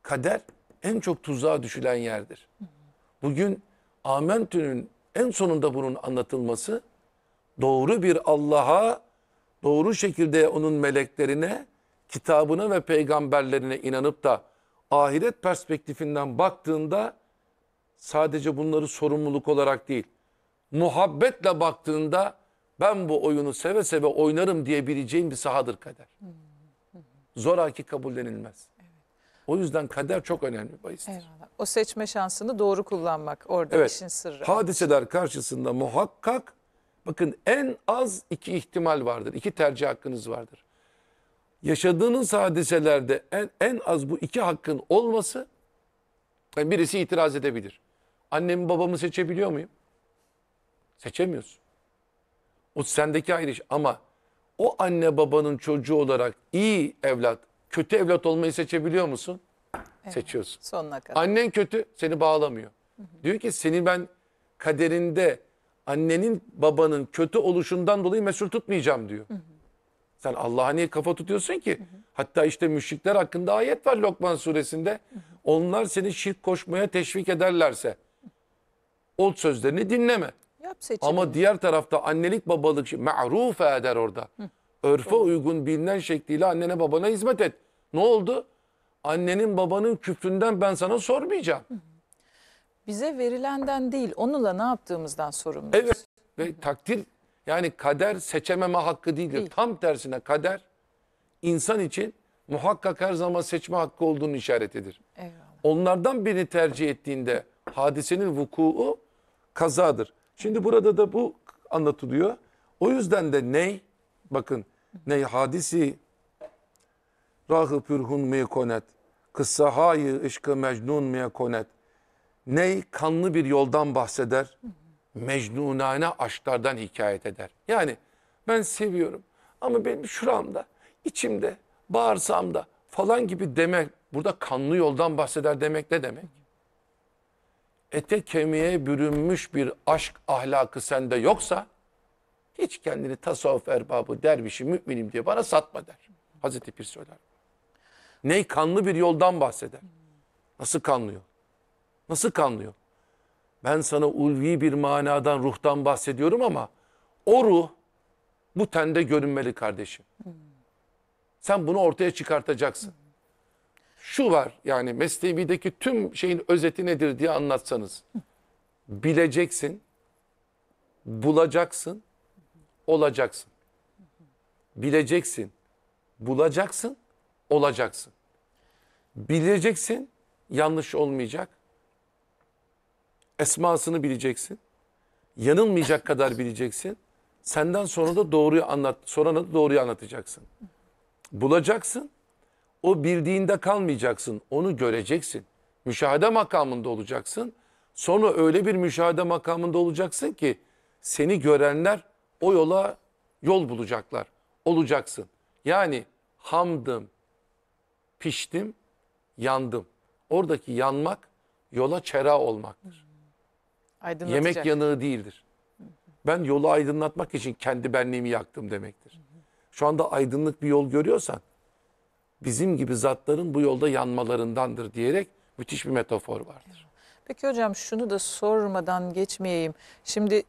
Speaker 2: Kader en çok tuzağa düşülen yerdir. Bugün Amentü'nün en sonunda bunun anlatılması doğru bir Allah'a doğru şekilde onun meleklerine, kitabına ve peygamberlerine inanıp da ahiret perspektifinden baktığında sadece bunları sorumluluk olarak değil, muhabbetle baktığında ben bu oyunu seve seve oynarım diyebileceğin bir sahadır kader. Zoraki kabullenilmez. Evet. O yüzden kader çok önemli bahistir. Eyvallah.
Speaker 1: O seçme şansını doğru kullanmak orada evet. işin sırrı.
Speaker 2: Hadiseler karşısında muhakkak Bakın en az iki ihtimal vardır. İki tercih hakkınız vardır. Yaşadığınız hadiselerde en, en az bu iki hakkın olması yani e, birisi itiraz edebilir. Annemi babamı seçebiliyor muyum? Seçemiyorsun. O sendeki ayrı iş ama o anne babanın çocuğu olarak iyi evlat, kötü evlat olmayı seçebiliyor musun? Evet, Seçiyorsun.
Speaker 1: Sonuna kadar.
Speaker 2: Annen kötü seni bağlamıyor. Hı hı. Diyor ki seni ben kaderinde annenin babanın kötü oluşundan dolayı mesul tutmayacağım diyor. Hı hı. Sen Allah'a niye kafa tutuyorsun ki? Hı hı. Hatta işte müşrikler hakkında ayet var Lokman suresinde. Hı hı. Onlar seni şirk koşmaya teşvik ederlerse o sözlerini dinleme.
Speaker 3: Yap seçimini. Ama diğer
Speaker 2: tarafta annelik babalık ma'ruf eder orada. Hı. Örfe Doğru. uygun bilinen şekliyle annene babana hizmet et. Ne oldu? Annenin babanın küfründen ben sana sormayacağım. Hı hı
Speaker 1: bize verilenden değil onunla ne yaptığımızdan sorumluyuz.
Speaker 2: Evet ve takdir yani kader seçememe hakkı değildir. Değil. Tam tersine kader insan için muhakkak her zaman seçme hakkı olduğunu işaretidir. Eyvallah. Onlardan birini tercih ettiğinde hadisenin vukuu kazadır. Şimdi burada da bu anlatılıyor. O yüzden de ney? Bakın ney hadisi rahı pürhun mekonet kıssahayı ışkı mecnun mekonet Ney kanlı bir yoldan bahseder. Mecnunane aşklardan hikayet eder. Yani ben seviyorum ama benim şuramda, içimde, bağırsamda falan gibi demek. Burada kanlı yoldan bahseder demek ne demek? Ete kemiğe bürünmüş bir aşk ahlakı sende yoksa hiç kendini tasavvuf erbabı, dervişi, müminim diye bana satma der. Hazreti Pir söyler. Ney kanlı bir yoldan bahseder. Nasıl kanlı yol? Nasıl kanlıyor? Ben sana ulvi bir manadan, ruhtan bahsediyorum ama o ruh bu tende görünmeli kardeşim. Sen bunu ortaya çıkartacaksın. Şu var yani Mesnevi'deki tüm şeyin özeti nedir diye anlatsanız. Bileceksin, bulacaksın, olacaksın. Bileceksin, bulacaksın, olacaksın. Bileceksin, yanlış olmayacak esmasını bileceksin. Yanılmayacak kadar bileceksin. Senden sonra da doğruyu anlat, sonra da doğruyu anlatacaksın. Bulacaksın. O bildiğinde kalmayacaksın. Onu göreceksin. Müşahede makamında olacaksın. Sonra öyle bir müşahede makamında olacaksın ki seni görenler o yola yol bulacaklar. Olacaksın. Yani hamdım, piştim, yandım. Oradaki yanmak yola çera olmaktır.
Speaker 1: Yemek yanığı
Speaker 2: değildir. Ben yolu aydınlatmak için kendi benliğimi yaktım demektir. Şu anda aydınlık bir yol görüyorsan bizim gibi zatların bu yolda yanmalarındandır diyerek müthiş bir metafor vardır.
Speaker 1: Peki hocam şunu da sormadan geçmeyeyim. Şimdi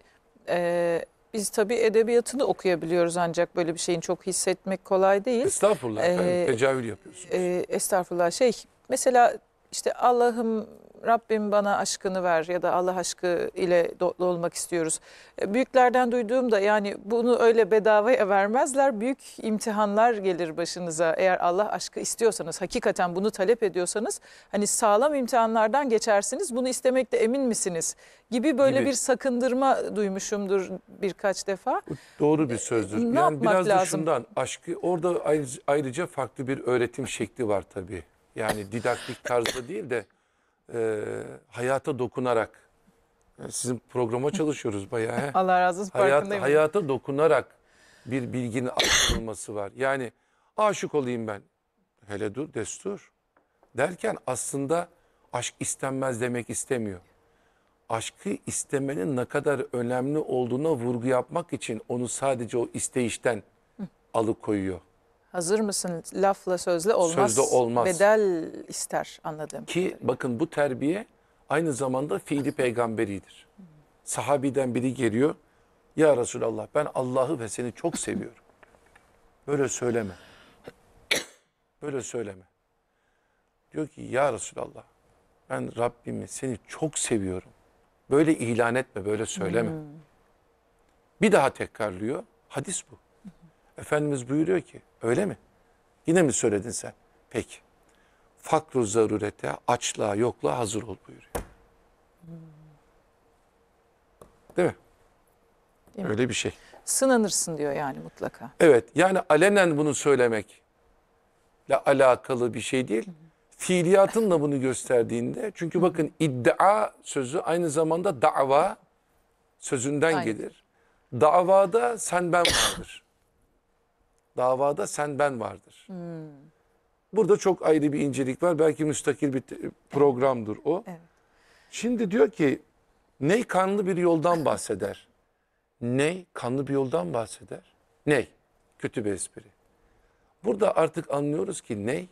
Speaker 1: e, biz tabii edebiyatını okuyabiliyoruz ancak böyle bir şeyin çok hissetmek kolay değil. Estağfurullah ee, efendim, tecavül yapıyorsunuz. E, estağfurullah şey mesela işte Allah'ım Rabbim bana aşkını ver ya da Allah aşkı ile dolu olmak istiyoruz. E, büyüklerden duyduğum da yani bunu öyle bedavaya vermezler. Büyük imtihanlar gelir başınıza. Eğer Allah aşkı istiyorsanız, hakikaten bunu talep ediyorsanız hani sağlam imtihanlardan geçersiniz. Bunu istemekte emin misiniz? Gibi böyle gibi. bir sakındırma duymuşumdur birkaç defa.
Speaker 2: Doğru bir e, e, sözdür. Ne yani biraz lazım? şundan aşkı orada ayrıca farklı bir öğretim şekli var tabii. Yani didaktik tarzda değil de e, hayata dokunarak e, sizin programa çalışıyoruz bayağı. Allah razı olsun Hayat, farkındayım. hayata dokunarak bir bilginin aktarılması var. Yani aşık olayım ben. Hele dur destur. Derken aslında aşk istenmez demek istemiyor. Aşkı istemenin ne kadar önemli olduğuna vurgu yapmak için onu sadece o isteyişten alıkoyuyor.
Speaker 1: Hazır mısın lafla sözle olmaz. Sözle olmaz. Bedel ister anladım.
Speaker 2: Ki bakın bu terbiye aynı zamanda fiili peygamberidir. Sahabiden biri geliyor. Ya Resulallah ben Allah'ı ve seni çok seviyorum. Böyle söyleme. Böyle söyleme. Diyor ki ya Resulallah ben Rabbimi seni çok seviyorum. Böyle ilan etme, böyle söyleme. Hmm. Bir daha tekrarlıyor. Hadis bu. Efendimiz buyuruyor ki öyle mi? Yine mi söyledin sen? Peki. Fakru zarurete, açlığa, yokluğa hazır ol buyuruyor. Değil mi? Değil mi? Öyle bir şey.
Speaker 1: Sınanırsın diyor yani
Speaker 2: mutlaka. Evet yani alenen bunu söylemekle alakalı bir şey değil. Fiiliyatın da bunu gösterdiğinde çünkü bakın iddia sözü aynı zamanda dava sözünden Aynen. gelir. Davada sen ben vardır davada sen ben vardır. Hmm. Burada çok ayrı bir incelik var. Belki müstakil bir programdır o. Evet. Şimdi diyor ki ney kanlı bir yoldan bahseder. ney kanlı bir yoldan bahseder. Ney? Kötü bir espri. Burada artık anlıyoruz ki ney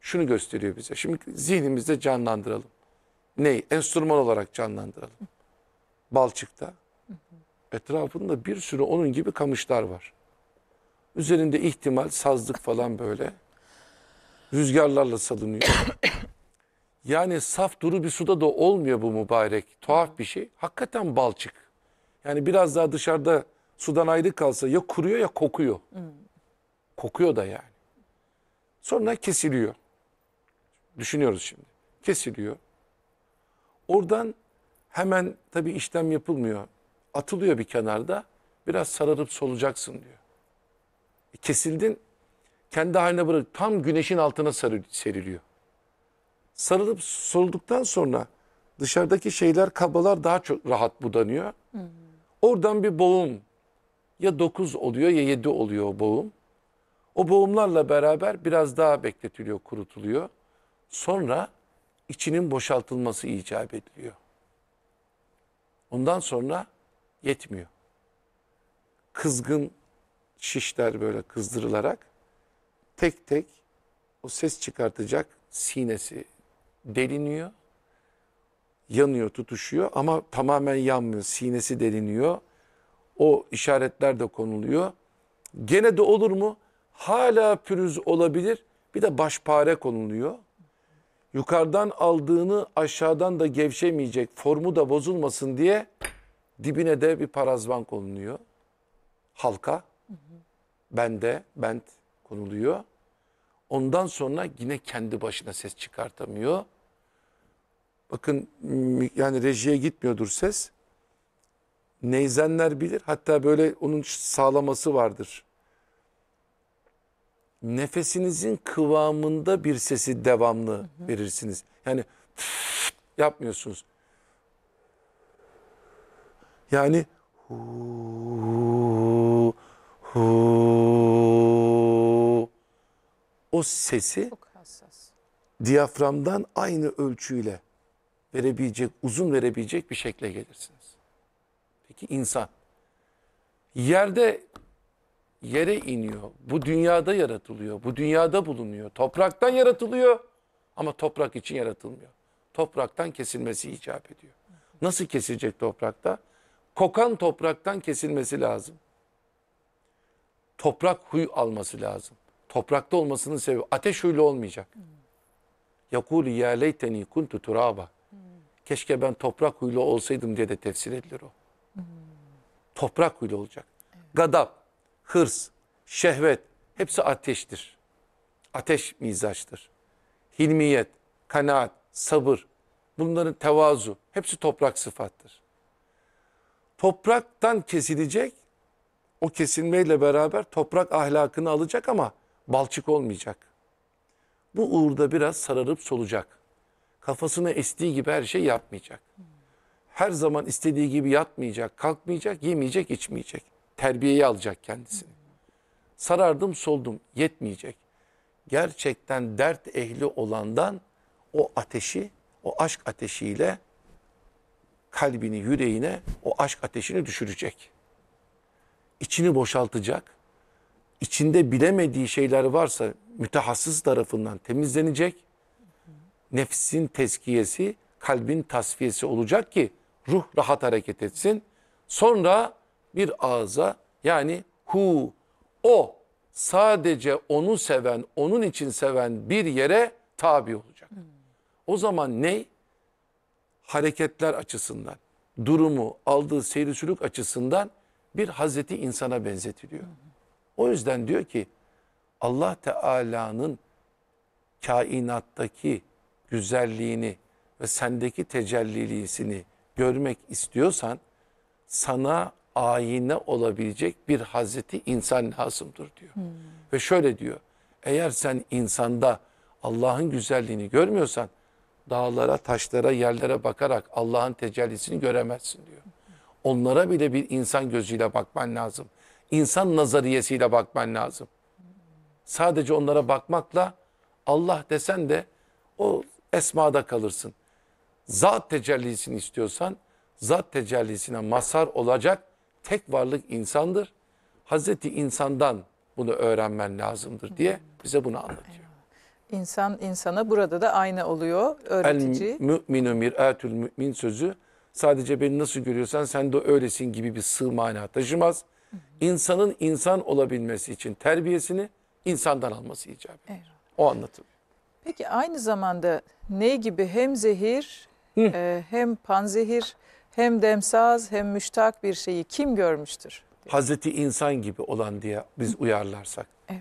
Speaker 2: şunu gösteriyor bize. Şimdi zihnimizde canlandıralım. Ney? Enstrüman olarak canlandıralım. Balçıkta. Etrafında bir sürü onun gibi kamışlar var. Üzerinde ihtimal sazlık falan böyle. Rüzgarlarla salınıyor. Yani saf duru bir suda da olmuyor bu mübarek. Tuhaf bir şey. Hakikaten balçık. Yani biraz daha dışarıda sudan ayrı kalsa ya kuruyor ya kokuyor. Hmm. Kokuyor da yani. Sonra kesiliyor. Düşünüyoruz şimdi. Kesiliyor. Oradan hemen tabii işlem yapılmıyor. Atılıyor bir kenarda. Biraz sararıp solacaksın diyor kesildin kendi haline bırak tam güneşin altına sarı, seriliyor. Sarılıp sorulduktan sonra dışarıdaki şeyler kabalar daha çok rahat budanıyor. Hmm. Oradan bir boğum ya 9 oluyor ya 7 oluyor boğum. O boğumlarla beraber biraz daha bekletiliyor, kurutuluyor. Sonra içinin boşaltılması icap ediliyor. Ondan sonra yetmiyor. Kızgın şişler böyle kızdırılarak tek tek o ses çıkartacak sinesi deliniyor. Yanıyor, tutuşuyor ama tamamen yanmıyor. Sinesi deliniyor. O işaretler de konuluyor. Gene de olur mu? Hala pürüz olabilir. Bir de başpare konuluyor. Yukarıdan aldığını aşağıdan da gevşemeyecek, formu da bozulmasın diye dibine de bir parazvan konuluyor. Halka. Hı hı. Bende bent konuluyor. Ondan sonra yine kendi başına ses çıkartamıyor. Bakın yani rejiye gitmiyordur ses. Neyzenler bilir. Hatta böyle onun sağlaması vardır. Nefesinizin kıvamında bir sesi devamlı hı hı. verirsiniz. Yani yapmıyorsunuz. Yani huu, hu o sesi diyaframdan aynı ölçüyle verebilecek, uzun verebilecek bir şekle gelirsiniz. Peki insan yerde yere iniyor. Bu dünyada yaratılıyor. Bu dünyada bulunuyor. Topraktan yaratılıyor ama toprak için yaratılmıyor. Topraktan kesilmesi icap ediyor. Nasıl kesilecek toprakta? Kokan topraktan kesilmesi lazım toprak huy alması lazım. Toprakta olmasının seviyor. Ateş huylu olmayacak. Yakulu ya leyteni kuntu turaba. Keşke ben toprak huylu olsaydım diye de tefsir edilir o. Toprak huylu olacak. Evet. Gadap, hırs, şehvet hepsi ateştir. Ateş mizaçtır. Hilmiyet, kanaat, sabır bunların tevazu hepsi toprak sıfattır. Topraktan kesilecek o kesilmeyle beraber toprak ahlakını alacak ama balçık olmayacak. Bu uğurda biraz sararıp solacak. Kafasına estiği gibi her şey yapmayacak. Her zaman istediği gibi yatmayacak, kalkmayacak, yemeyecek, içmeyecek. Terbiyeyi alacak kendisini. Sarardım, soldum, yetmeyecek. Gerçekten dert ehli olandan o ateşi, o aşk ateşiyle kalbini, yüreğine o aşk ateşini düşürecek içini boşaltacak. içinde bilemediği şeyler varsa mütehassıs tarafından temizlenecek. Nefsin tezkiyesi, kalbin tasfiyesi olacak ki ruh rahat hareket etsin. Sonra bir ağza yani hu o sadece onu seven, onun için seven bir yere tabi olacak. O zaman ne? Hareketler açısından, durumu, aldığı seyrisülük açısından bir Hazreti insana benzetiliyor. O yüzden diyor ki Allah Teala'nın kainattaki güzelliğini ve sendeki tecellilisini görmek istiyorsan sana ayine olabilecek bir Hazreti insan lazımdır diyor. Hmm. Ve şöyle diyor. Eğer sen insanda Allah'ın güzelliğini görmüyorsan dağlara, taşlara, yerlere bakarak Allah'ın tecellisini göremezsin diyor. Onlara bile bir insan gözüyle bakman lazım. İnsan nazariyesiyle bakman lazım. Sadece onlara bakmakla Allah desen de o esmada kalırsın. Zat tecellisini istiyorsan zat tecellisine mazhar olacak tek varlık insandır. Hazreti insandan bunu öğrenmen lazımdır diye bize bunu anlatıyor.
Speaker 1: İnsan insana burada da aynı oluyor öğretici. El
Speaker 2: müminu mir'atul mümin sözü Sadece beni nasıl görüyorsan sen de öylesin gibi bir sığ mana taşımaz. İnsanın insan olabilmesi için terbiyesini insandan alması icap eder. Evet. O anlatım.
Speaker 1: Peki aynı zamanda ne gibi hem zehir e, hem panzehir hem demsaz hem müştak bir şeyi kim görmüştür?
Speaker 2: Hazreti insan gibi olan diye biz uyarlarsak. Evet.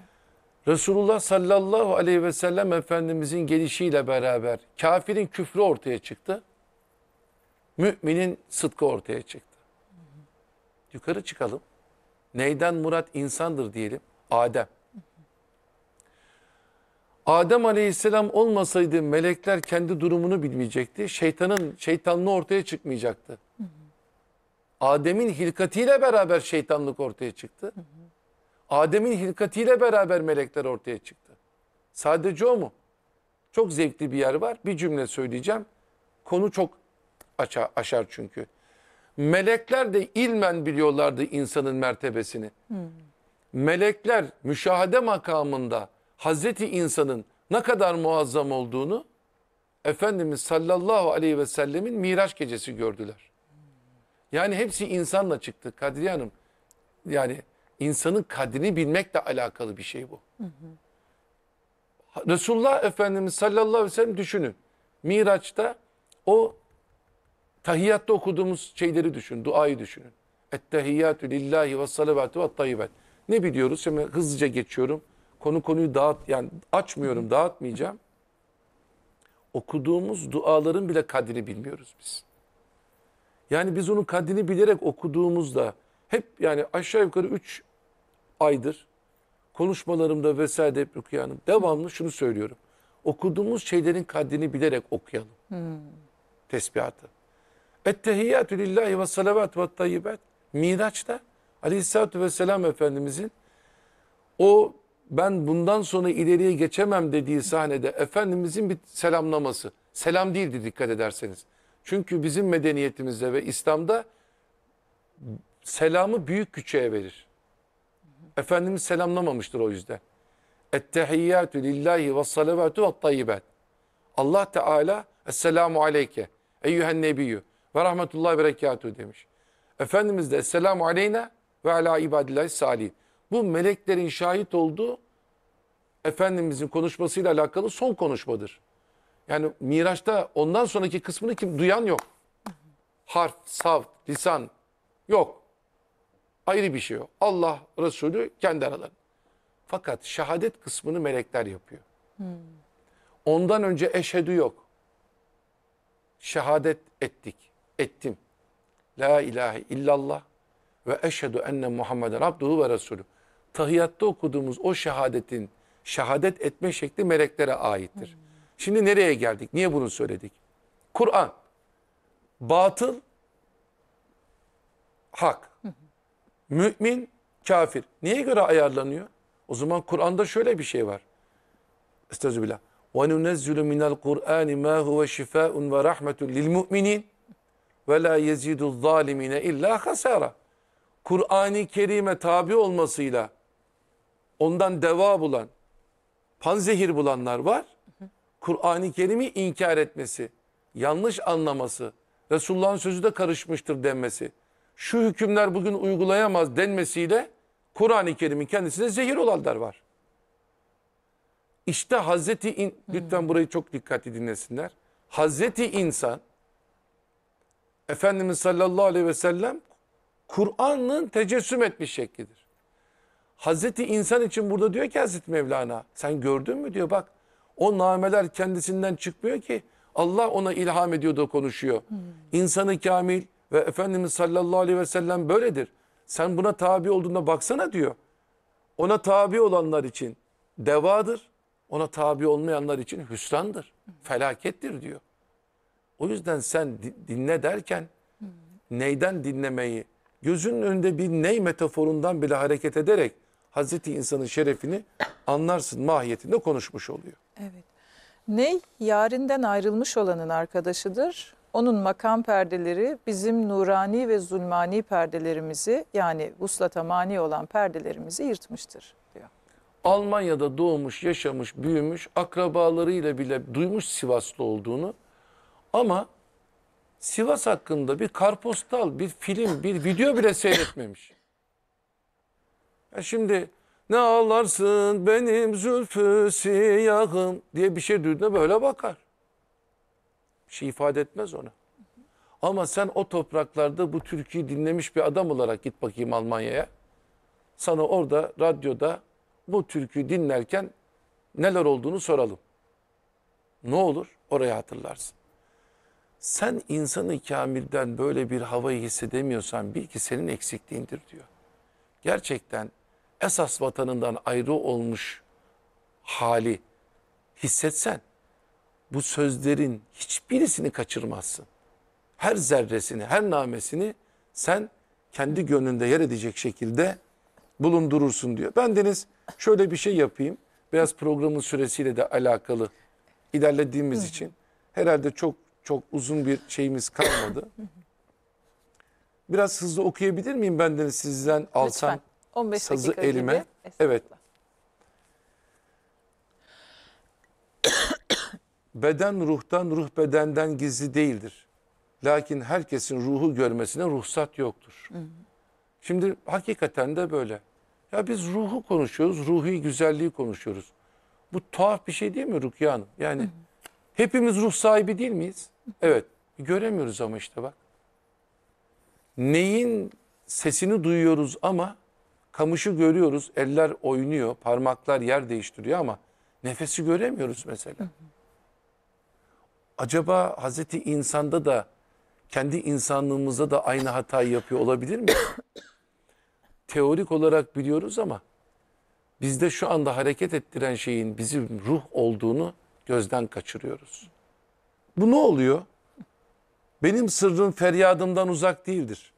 Speaker 2: Resulullah sallallahu aleyhi ve sellem Efendimizin gelişiyle beraber kafirin küfrü ortaya çıktı. Müminin sıdkı ortaya çıktı. Yukarı çıkalım. Neyden murat insandır diyelim. Adem. Adem aleyhisselam olmasaydı melekler kendi durumunu bilmeyecekti. Şeytanın şeytanlığı ortaya çıkmayacaktı. Adem'in hilkatiyle beraber şeytanlık ortaya çıktı. Adem'in hilkatiyle beraber melekler ortaya çıktı. Sadece o mu? Çok zevkli bir yer var. Bir cümle söyleyeceğim. Konu çok aşar, çünkü. Melekler de ilmen biliyorlardı insanın mertebesini. Hmm. Melekler müşahede makamında Hazreti insanın ne kadar muazzam olduğunu Efendimiz sallallahu aleyhi ve sellemin Miraç gecesi gördüler. Yani hepsi insanla çıktı Kadriye Hanım. Yani insanın kadrini bilmekle alakalı bir şey bu.
Speaker 3: Hı hı.
Speaker 2: Resulullah Efendimiz sallallahu aleyhi ve sellem düşünün. Miraç'ta o Tahiyyatta okuduğumuz şeyleri düşün, duayı düşünün. Ettehiyyatü lillahi ve salavatü ve tayyibet. Ne biliyoruz? Şimdi hızlıca geçiyorum. Konu konuyu dağıt, yani açmıyorum, dağıtmayacağım. Okuduğumuz duaların bile kadrini bilmiyoruz biz. Yani biz onun kadrini bilerek okuduğumuzda hep yani aşağı yukarı 3 aydır konuşmalarımda vesaire hep Rukiye devamlı şunu söylüyorum. Okuduğumuz şeylerin kadrini bilerek okuyalım. Hmm. Tesbihatı. Ettehiyyatü lillahi ve salavat ve tayyibat. Miraç'ta aleyhissalatü vesselam Efendimizin o ben bundan sonra ileriye geçemem dediği sahnede Efendimizin bir selamlaması. Selam değildi dikkat ederseniz. Çünkü bizim medeniyetimizde ve İslam'da selamı büyük küçüğe verir. Efendimiz selamlamamıştır o yüzden. Ettehiyyatü lillahi ve salavatü ve tayyibat. Allah Teala Esselamu aleyke eyyühen nebiyyü ve rahmetullahi ve berekatuhu demiş. Efendimiz de Esselamu aleyna ve ala ibadillahi salih. Bu meleklerin şahit olduğu Efendimizin konuşmasıyla alakalı son konuşmadır. Yani Miraç'ta ondan sonraki kısmını kim duyan yok. Harf, savt, lisan yok. Ayrı bir şey yok. Allah Resulü kendi aralarında. Fakat şehadet kısmını melekler yapıyor. Hmm. Ondan önce eşhedü yok. Şehadet ettik ettim. La ilahe illallah ve eşhedü enne Muhammeden abduhu ve resulü. Tahiyatta okuduğumuz o şehadetin şehadet etme şekli meleklere aittir. Şimdi nereye geldik? Niye bunu söyledik? Kur'an batıl hak. Mümin kafir. Niye göre ayarlanıyor? O zaman Kur'an'da şöyle bir şey var. Estağfirullah. وَنُنَزِّلُ مِنَ الْقُرْآنِ مَا هُوَ شِفَاءٌ وَرَحْمَةٌ لِلْمُؤْمِنِينَ ve la yezidu zalimine illa hasara. Kur'an-ı Kerim'e tabi olmasıyla ondan deva bulan, panzehir bulanlar var. Kur'an-ı Kerim'i inkar etmesi, yanlış anlaması, Resulullah'ın sözü de karışmıştır denmesi, şu hükümler bugün uygulayamaz denmesiyle Kur'an-ı Kerim'in kendisine zehir olanlar var. İşte Hazreti, in, lütfen burayı çok dikkatli dinlesinler. Hazreti insan Efendimiz sallallahu aleyhi ve sellem Kur'an'ın tecessüm etmiş şeklidir. Hazreti insan için burada diyor ki Hazreti Mevlana sen gördün mü diyor bak o nameler kendisinden çıkmıyor ki Allah ona ilham ediyor da konuşuyor. Hmm. İnsanı kamil ve Efendimiz sallallahu aleyhi ve sellem böyledir. Sen buna tabi olduğunda baksana diyor. Ona tabi olanlar için devadır. Ona tabi olmayanlar için hüsrandır. Hmm. Felakettir diyor. O yüzden sen dinle derken neyden dinlemeyi gözünün önünde bir ney metaforundan bile hareket ederek Hazreti insanın şerefini anlarsın mahiyetinde konuşmuş oluyor.
Speaker 3: Evet.
Speaker 1: Ney yarinden ayrılmış olanın arkadaşıdır. Onun makam perdeleri bizim nurani ve zulmani perdelerimizi yani vuslata mani olan perdelerimizi yırtmıştır diyor.
Speaker 2: Almanya'da doğmuş, yaşamış, büyümüş, akrabalarıyla bile duymuş Sivaslı olduğunu ama Sivas hakkında bir karpostal, bir film, bir video bile seyretmemiş. Ya şimdi ne ağlarsın benim zülfü siyahım diye bir şey duyduğunda böyle bakar. Bir şey ifade etmez ona. Ama sen o topraklarda bu türküyü dinlemiş bir adam olarak git bakayım Almanya'ya. Sana orada radyoda bu türküyü dinlerken neler olduğunu soralım. Ne olur oraya hatırlarsın sen insanı kamilden böyle bir havayı hissedemiyorsan bil ki senin eksikliğindir diyor. Gerçekten esas vatanından ayrı olmuş hali hissetsen bu sözlerin hiçbirisini kaçırmazsın. Her zerresini, her namesini sen kendi gönlünde yer edecek şekilde bulundurursun diyor. Ben Deniz şöyle bir şey yapayım. Biraz programın süresiyle de alakalı ilerlediğimiz Hı. için herhalde çok çok uzun bir şeyimiz kalmadı. Biraz hızlı okuyabilir miyim benden sizden alsam sazı elime? Evet. Beden ruhtan, ruh bedenden gizli değildir. Lakin herkesin ruhu görmesine ruhsat yoktur. Şimdi hakikaten de böyle. Ya biz ruhu konuşuyoruz, ruhi güzelliği konuşuyoruz. Bu tuhaf bir şey değil mi Rukiye Hanım? Yani hepimiz ruh sahibi değil miyiz? Evet. Göremiyoruz ama işte bak. Neyin sesini duyuyoruz ama kamışı görüyoruz. Eller oynuyor, parmaklar yer değiştiriyor ama nefesi göremiyoruz mesela. Acaba Hazreti insanda da kendi insanlığımızda da aynı hatayı yapıyor olabilir mi? Teorik olarak biliyoruz ama bizde şu anda hareket ettiren şeyin bizim ruh olduğunu gözden kaçırıyoruz. Bu ne oluyor? Benim sırrım feryadımdan uzak değildir.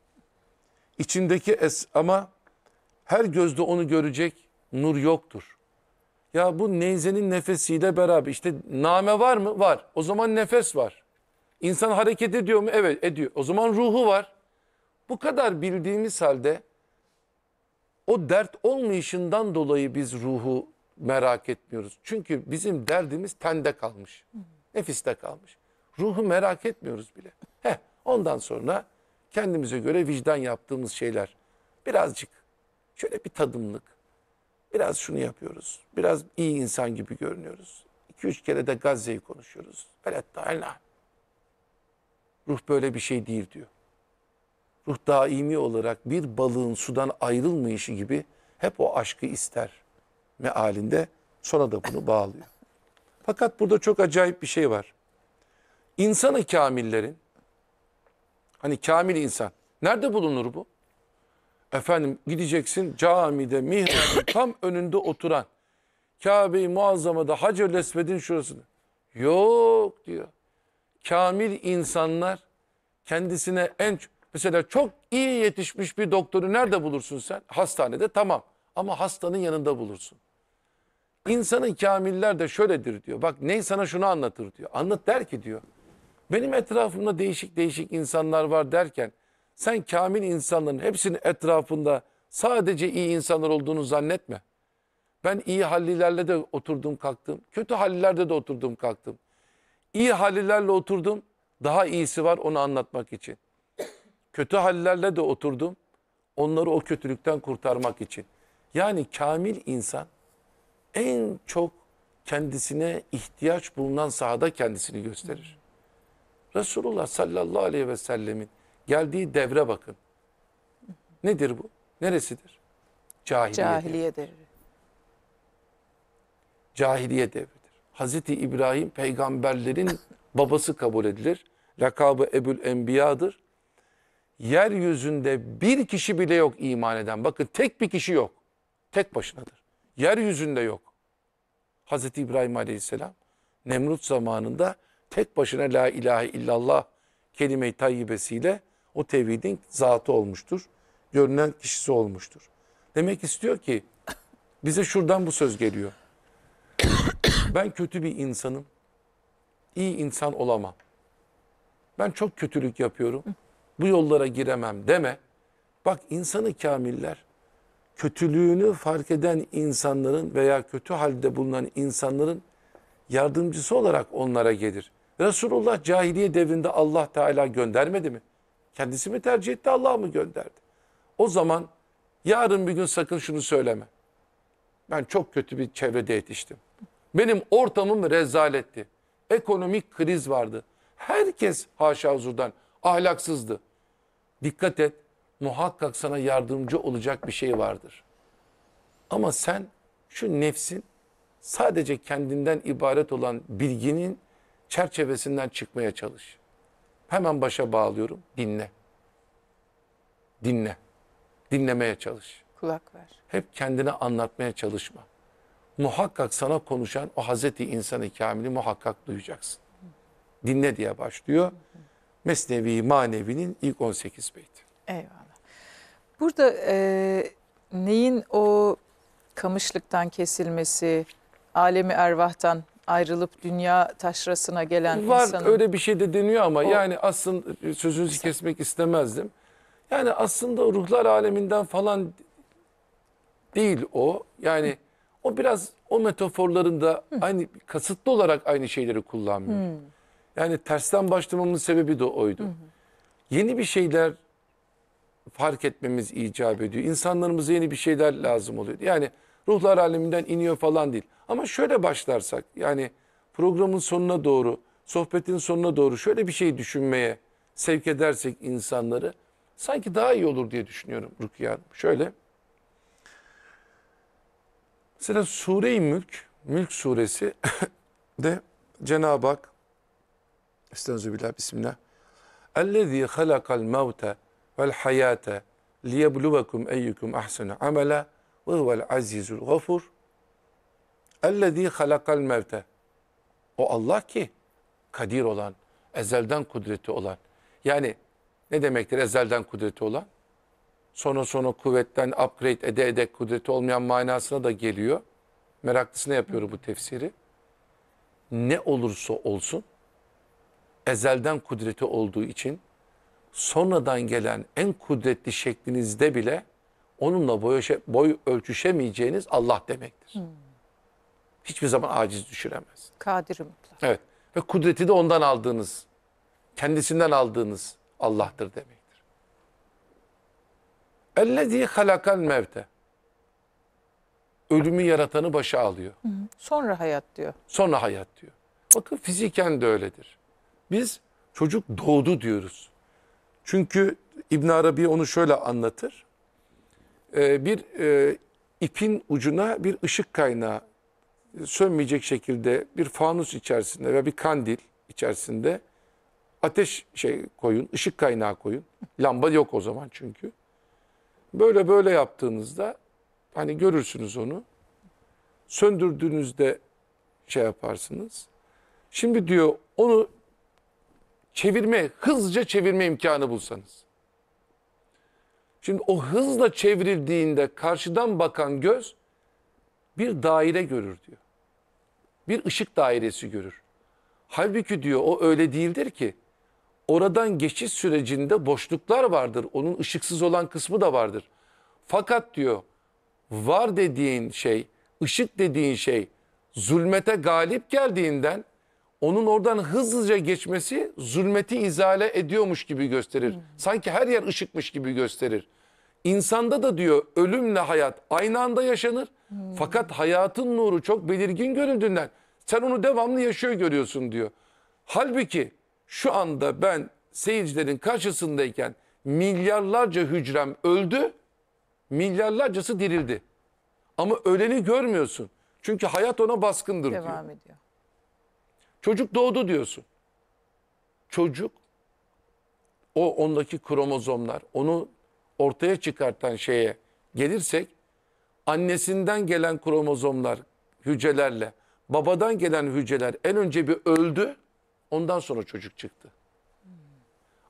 Speaker 2: İçindeki es ama her gözde onu görecek nur yoktur. Ya bu neyzenin nefesiyle beraber işte name var mı? Var. O zaman nefes var. İnsan hareket ediyor mu? Evet ediyor. O zaman ruhu var. Bu kadar bildiğimiz halde o dert olmayışından dolayı biz ruhu merak etmiyoruz. Çünkü bizim derdimiz tende kalmış. Nefiste kalmış. Ruhu merak etmiyoruz bile. Heh, ondan sonra kendimize göre vicdan yaptığımız şeyler. Birazcık şöyle bir tadımlık. Biraz şunu yapıyoruz. Biraz iyi insan gibi görünüyoruz. İki üç kere de Gazze'yi konuşuyoruz. Velettâhillâh. Ruh böyle bir şey değil diyor. Ruh daimi olarak bir balığın sudan ayrılmayışı gibi hep o aşkı ister mealinde sonra da bunu bağlıyor. Fakat burada çok acayip bir şey var insanı kamillerin hani kamil insan nerede bulunur bu? Efendim gideceksin camide mihrabın tam önünde oturan Kabe-i Muazzama'da Hacer-i Lesved'in şurasında. Yok diyor. Kamil insanlar kendisine en mesela çok iyi yetişmiş bir doktoru nerede bulursun sen? Hastanede tamam ama hastanın yanında bulursun. İnsanın kamiller de şöyledir diyor. Bak ne sana şunu anlatır diyor. Anlat der ki diyor. Benim etrafımda değişik değişik insanlar var derken sen kamil insanların hepsinin etrafında sadece iyi insanlar olduğunu zannetme. Ben iyi hallilerle de oturdum kalktım. Kötü hallilerde de oturdum kalktım. İyi hallilerle oturdum. Daha iyisi var onu anlatmak için. Kötü hallilerle de oturdum. Onları o kötülükten kurtarmak için. Yani kamil insan en çok kendisine ihtiyaç bulunan sahada kendisini gösterir. Resulullah sallallahu aleyhi ve sellemin geldiği devre bakın. Nedir bu? Neresidir? Cahiliye, Cahiliye devri. devri. Cahiliye devridir. Hazreti İbrahim peygamberlerin babası kabul edilir. Lakabı Ebul Enbiya'dır. Yeryüzünde bir kişi bile yok iman eden. Bakın tek bir kişi yok. Tek başınadır. Yeryüzünde yok. Hazreti İbrahim aleyhisselam Nemrut zamanında tek başına la ilahe illallah kelime-i tayyibesiyle o tevhidin zatı olmuştur. Görünen kişisi olmuştur. Demek istiyor ki bize şuradan bu söz geliyor. Ben kötü bir insanım. İyi insan olamam. Ben çok kötülük yapıyorum. Bu yollara giremem deme. Bak insanı kamiller kötülüğünü fark eden insanların veya kötü halde bulunan insanların yardımcısı olarak onlara gelir. Resulullah cahiliye devrinde Allah Teala göndermedi mi? Kendisi mi tercih etti Allah mı gönderdi? O zaman yarın bir gün sakın şunu söyleme. Ben çok kötü bir çevrede yetiştim. Benim ortamım rezaletti. Ekonomik kriz vardı. Herkes haşa huzurdan ahlaksızdı. Dikkat et muhakkak sana yardımcı olacak bir şey vardır. Ama sen şu nefsin sadece kendinden ibaret olan bilginin çerçevesinden çıkmaya çalış. Hemen başa bağlıyorum. Dinle. Dinle. Dinlemeye çalış. Kulak ver. Hep kendine anlatmaya çalışma. Muhakkak sana konuşan o Hazreti insanı ı Kamil'i muhakkak duyacaksın. Dinle diye başlıyor. Mesnevi Manevi'nin ilk 18 beyti.
Speaker 1: Eyvallah. Burada e, neyin o kamışlıktan kesilmesi, alemi ervahtan ayrılıp dünya taşrasına gelen Var insanın... öyle
Speaker 2: bir şey de deniyor ama o... yani aslında sözünüzü kesmek istemezdim. Yani aslında ruhlar aleminden falan değil o. Yani o biraz o metaforlarında aynı kasıtlı olarak aynı şeyleri kullanmıyor. Hı. Yani tersten başlamamın sebebi de oydu. Hı hı. Yeni bir şeyler fark etmemiz icap ediyor. İnsanlarımıza yeni bir şeyler lazım oluyor. Yani ruhlar aleminden iniyor falan değil. Ama şöyle başlarsak yani programın sonuna doğru, sohbetin sonuna doğru şöyle bir şey düşünmeye sevk edersek insanları sanki daha iyi olur diye düşünüyorum Rukiye Hanım. Şöyle. Mesela Sure-i Mülk, Mülk suresi de Cenab-ı Hak Estağfirullah bismillah. Ellezî halakal mevte vel hayâte liyebluvekum eyyukum ahsenu amela ve huvel azizul gafur. Ellezî halakal mevte. O Allah ki kadir olan, ezelden kudreti olan. Yani ne demektir ezelden kudreti olan? Sonra sonra kuvvetten upgrade ede ede kudreti olmayan manasına da geliyor. Meraklısına yapıyor bu tefsiri. Ne olursa olsun ezelden kudreti olduğu için sonradan gelen en kudretli şeklinizde bile onunla boy, şey, boy ölçüşemeyeceğiniz Allah demektir. Hmm. Hiçbir zaman aciz düşüremez. Kadir mutlak. Evet. Ve kudreti de ondan aldığınız, kendisinden aldığınız Allah'tır demektir. Ellezî halakal mevte. Ölümü yaratanı başa alıyor.
Speaker 1: Hı Sonra hayat diyor.
Speaker 2: Sonra hayat diyor. Bakın fiziken de öyledir. Biz çocuk doğdu diyoruz. Çünkü İbn Arabi onu şöyle anlatır. E, bir e, ipin ucuna bir ışık kaynağı sönmeyecek şekilde bir fanus içerisinde veya bir kandil içerisinde ateş şey koyun, ışık kaynağı koyun. Lamba yok o zaman çünkü. Böyle böyle yaptığınızda hani görürsünüz onu. Söndürdüğünüzde şey yaparsınız. Şimdi diyor onu çevirme, hızlıca çevirme imkanı bulsanız. Şimdi o hızla çevrildiğinde karşıdan bakan göz bir daire görür diyor. Bir ışık dairesi görür. Halbuki diyor o öyle değildir ki. Oradan geçiş sürecinde boşluklar vardır. Onun ışıksız olan kısmı da vardır. Fakat diyor var dediğin şey, ışık dediğin şey zulmete galip geldiğinden onun oradan hızlıca geçmesi zulmeti izale ediyormuş gibi gösterir. Sanki her yer ışıkmış gibi gösterir. İnsanda da diyor ölümle hayat aynı anda yaşanır. Fakat hayatın nuru çok belirgin görüldüğünden sen onu devamlı yaşıyor görüyorsun diyor. Halbuki şu anda ben seyircilerin karşısındayken milyarlarca hücrem öldü, milyarlarcası dirildi. Ama öleni görmüyorsun. Çünkü hayat ona baskındır diyor. Devam ediyor. Çocuk doğdu diyorsun. Çocuk o ondaki kromozomlar onu ortaya çıkartan şeye gelirsek annesinden gelen kromozomlar hücrelerle babadan gelen hücreler en önce bir öldü ondan sonra çocuk çıktı.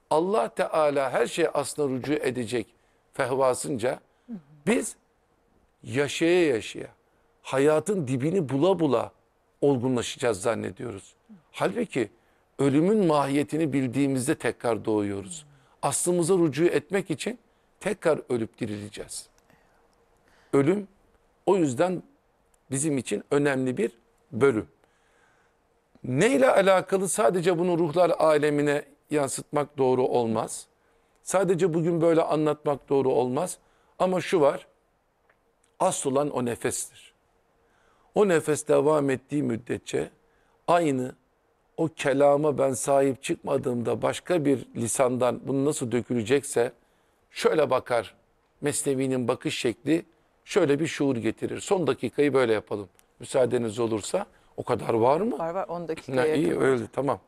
Speaker 2: Allah Teala her şey aslında rücu edecek fehvasınca biz yaşaya yaşaya hayatın dibini bula bula olgunlaşacağız zannediyoruz. Halbuki ölümün mahiyetini bildiğimizde tekrar doğuyoruz. Aslımıza rücu etmek için tekrar ölüp dirileceğiz. Ölüm o yüzden bizim için önemli bir bölüm. Neyle alakalı sadece bunu ruhlar alemine yansıtmak doğru olmaz. Sadece bugün böyle anlatmak doğru olmaz. Ama şu var, asıl olan o nefestir. O nefes devam ettiği müddetçe aynı o kelama ben sahip çıkmadığımda başka bir lisandan bunu nasıl dökülecekse şöyle bakar. Mesnevi'nin bakış şekli şöyle bir şuur getirir. Son dakikayı böyle yapalım. Müsaadeniz olursa o kadar var mı? Var var 10 dakikaya ha, İyi öyle tamam.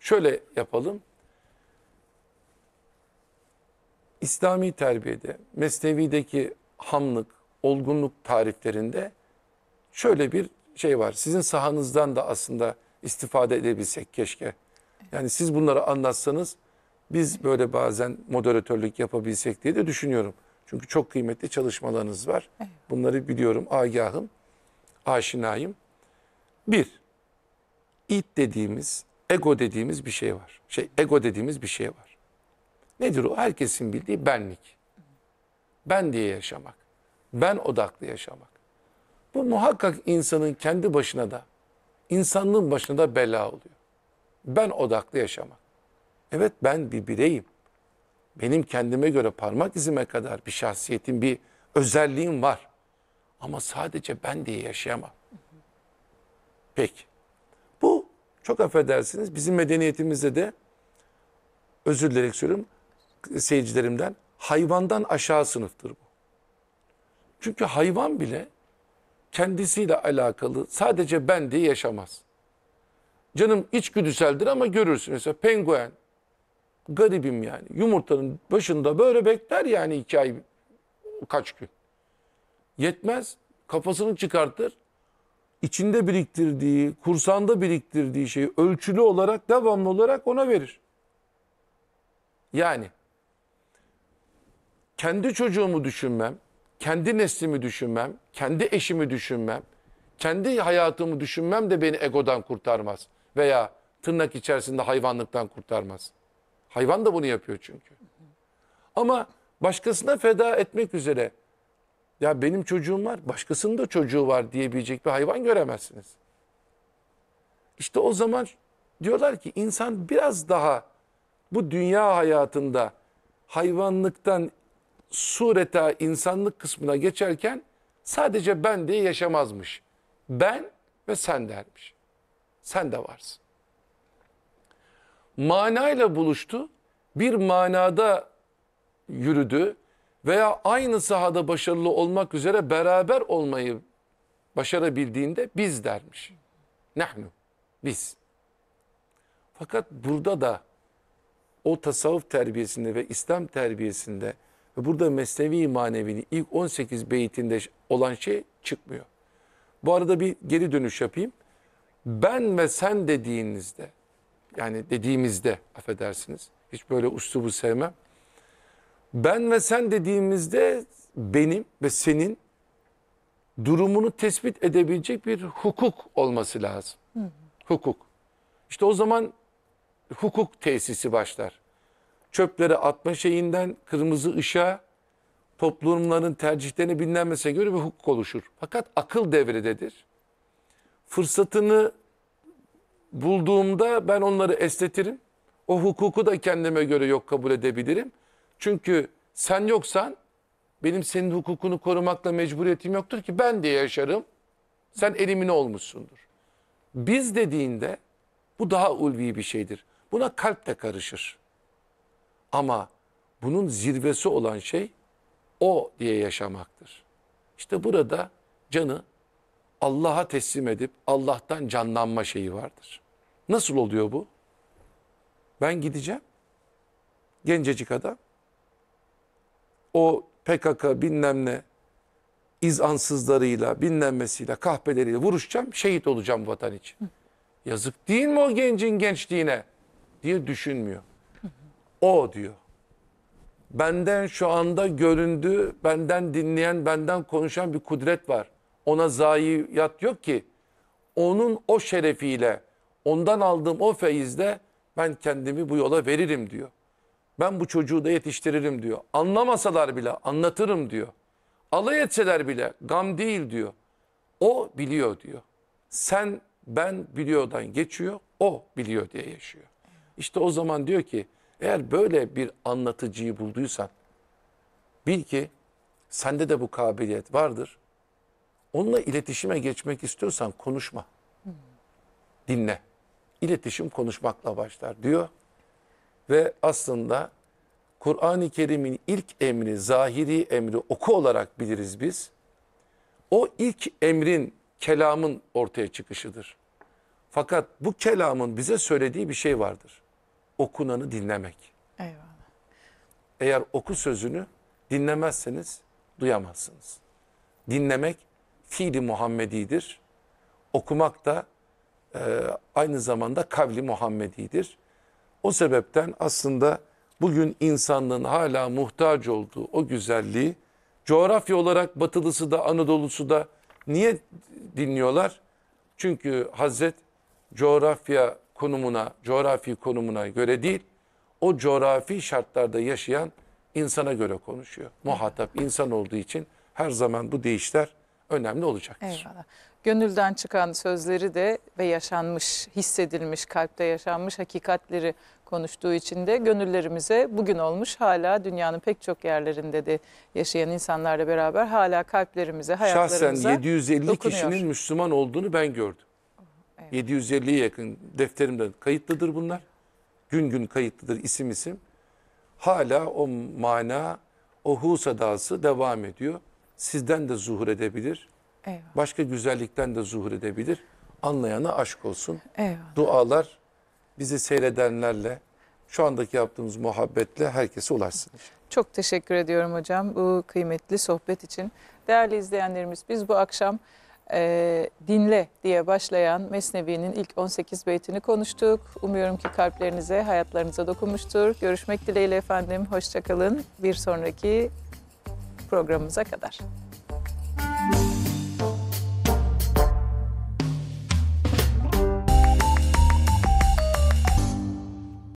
Speaker 2: Şöyle yapalım. İslami terbiyede, Mesnevi'deki hamlık, olgunluk tariflerinde şöyle bir şey var. Sizin sahanızdan da aslında istifade edebilsek keşke. Yani siz bunları anlatsanız biz böyle bazen moderatörlük yapabilsek diye de düşünüyorum. Çünkü çok kıymetli çalışmalarınız var. Bunları biliyorum, agahım, aşinayım. Bir, it dediğimiz, ego dediğimiz bir şey var. Şey, ego dediğimiz bir şey var. Nedir o? Herkesin bildiği benlik. Ben diye yaşamak. Ben odaklı yaşamak. Bu muhakkak insanın kendi başına da, insanlığın başına da bela oluyor. Ben odaklı yaşamak. Evet ben bir bireyim. Benim kendime göre parmak izime kadar bir şahsiyetim, bir özelliğim var. Ama sadece ben diye yaşayamam. Peki. Bu çok affedersiniz bizim medeniyetimizde de özür dilerim söylüyorum seyircilerimden hayvandan aşağı sınıftır bu. Çünkü hayvan bile kendisiyle alakalı sadece ben diye yaşamaz. Canım içgüdüseldir ama görürsün mesela penguen garibim yani yumurtanın başında böyle bekler yani iki ay kaç gün. Yetmez kafasını çıkartır içinde biriktirdiği, kursanda biriktirdiği şeyi ölçülü olarak, devamlı olarak ona verir. Yani kendi çocuğumu düşünmem, kendi neslimi düşünmem, kendi eşimi düşünmem, kendi hayatımı düşünmem de beni egodan kurtarmaz. Veya tırnak içerisinde hayvanlıktan kurtarmaz. Hayvan da bunu yapıyor çünkü. Ama başkasına feda etmek üzere ya benim çocuğum var, başkasının da çocuğu var diyebilecek bir hayvan göremezsiniz. İşte o zaman diyorlar ki insan biraz daha bu dünya hayatında hayvanlıktan sureta insanlık kısmına geçerken sadece ben diye yaşamazmış. Ben ve sen dermiş. Sen de varsın. Manayla buluştu. Bir manada yürüdü veya aynı sahada başarılı olmak üzere beraber olmayı başarabildiğinde biz dermiş. Nahnu, biz. Fakat burada da o tasavvuf terbiyesinde ve İslam terbiyesinde ve burada mesnevi manevinin ilk 18 beytinde olan şey çıkmıyor. Bu arada bir geri dönüş yapayım. Ben ve sen dediğinizde, yani dediğimizde affedersiniz. Hiç böyle uslubu sevmem. Ben ve sen dediğimizde benim ve senin durumunu tespit edebilecek bir hukuk olması lazım. Hı hı. Hukuk. İşte o zaman hukuk tesisi başlar çöpleri atma şeyinden kırmızı ışığa toplumların tercihlerini bilinmese göre bir hukuk oluşur. Fakat akıl devrededir. Fırsatını bulduğumda ben onları estetirim. O hukuku da kendime göre yok kabul edebilirim. Çünkü sen yoksan benim senin hukukunu korumakla mecburiyetim yoktur ki ben diye yaşarım. Sen elimine olmuşsundur. Biz dediğinde bu daha ulvi bir şeydir. Buna kalp de karışır. Ama bunun zirvesi olan şey o diye yaşamaktır. İşte burada canı Allah'a teslim edip Allah'tan canlanma şeyi vardır. Nasıl oluyor bu? Ben gideceğim. Gencecik adam. O PKK bilmem ne izansızlarıyla bilmemesiyle kahpeleriyle vuruşacağım şehit olacağım vatan için. Yazık değil mi o gencin gençliğine diye düşünmüyor. O diyor. Benden şu anda göründü, benden dinleyen, benden konuşan bir kudret var. Ona zayiat yok ki. Onun o şerefiyle, ondan aldığım o feyizle ben kendimi bu yola veririm diyor. Ben bu çocuğu da yetiştiririm diyor. Anlamasalar bile anlatırım diyor. Alay etseler bile gam değil diyor. O biliyor diyor. Sen ben biliyordan geçiyor. O biliyor diye yaşıyor. İşte o zaman diyor ki eğer böyle bir anlatıcıyı bulduysan bil ki sende de bu kabiliyet vardır. Onunla iletişime geçmek istiyorsan konuşma. Dinle. İletişim konuşmakla başlar diyor. Ve aslında Kur'an-ı Kerim'in ilk emri, zahiri emri oku olarak biliriz biz. O ilk emrin, kelamın ortaya çıkışıdır. Fakat bu kelamın bize söylediği bir şey vardır okunanı dinlemek. Eyvallah. Eğer oku sözünü dinlemezseniz duyamazsınız. Dinlemek fiili Muhammedidir. Okumak da e, aynı zamanda kavli Muhammedidir. O sebepten aslında bugün insanlığın hala muhtaç olduğu o güzelliği coğrafya olarak batılısı da Anadolu'su da niye dinliyorlar? Çünkü Hazret coğrafya konumuna, coğrafi konumuna göre değil, o coğrafi şartlarda yaşayan insana göre konuşuyor. Muhatap insan olduğu için her zaman bu değişler önemli olacaktır.
Speaker 1: Eyvallah. Gönülden çıkan sözleri de ve yaşanmış, hissedilmiş, kalpte yaşanmış hakikatleri konuştuğu için de gönüllerimize bugün olmuş hala dünyanın pek çok yerlerinde de yaşayan insanlarla beraber hala kalplerimize, hayatlarımıza Şahsen 750 dokunuyor. kişinin
Speaker 2: Müslüman olduğunu ben gördüm. 750'ye yakın defterimde kayıtlıdır bunlar. Gün gün kayıtlıdır isim isim. Hala o mana, o hu sadası devam ediyor. Sizden de zuhur edebilir. Eyvallah. Başka güzellikten de zuhur edebilir. Anlayana aşk olsun. Eyvallah. Dualar bizi seyredenlerle, şu andaki yaptığımız muhabbetle herkese ulaşsın.
Speaker 1: Çok teşekkür ediyorum hocam bu kıymetli sohbet için. Değerli izleyenlerimiz biz bu akşam e, dinle diye başlayan Mesnevi'nin ilk 18 beytini konuştuk. Umuyorum ki kalplerinize, hayatlarınıza dokunmuştur. Görüşmek dileğiyle efendim. Hoşçakalın. Bir sonraki programımıza kadar.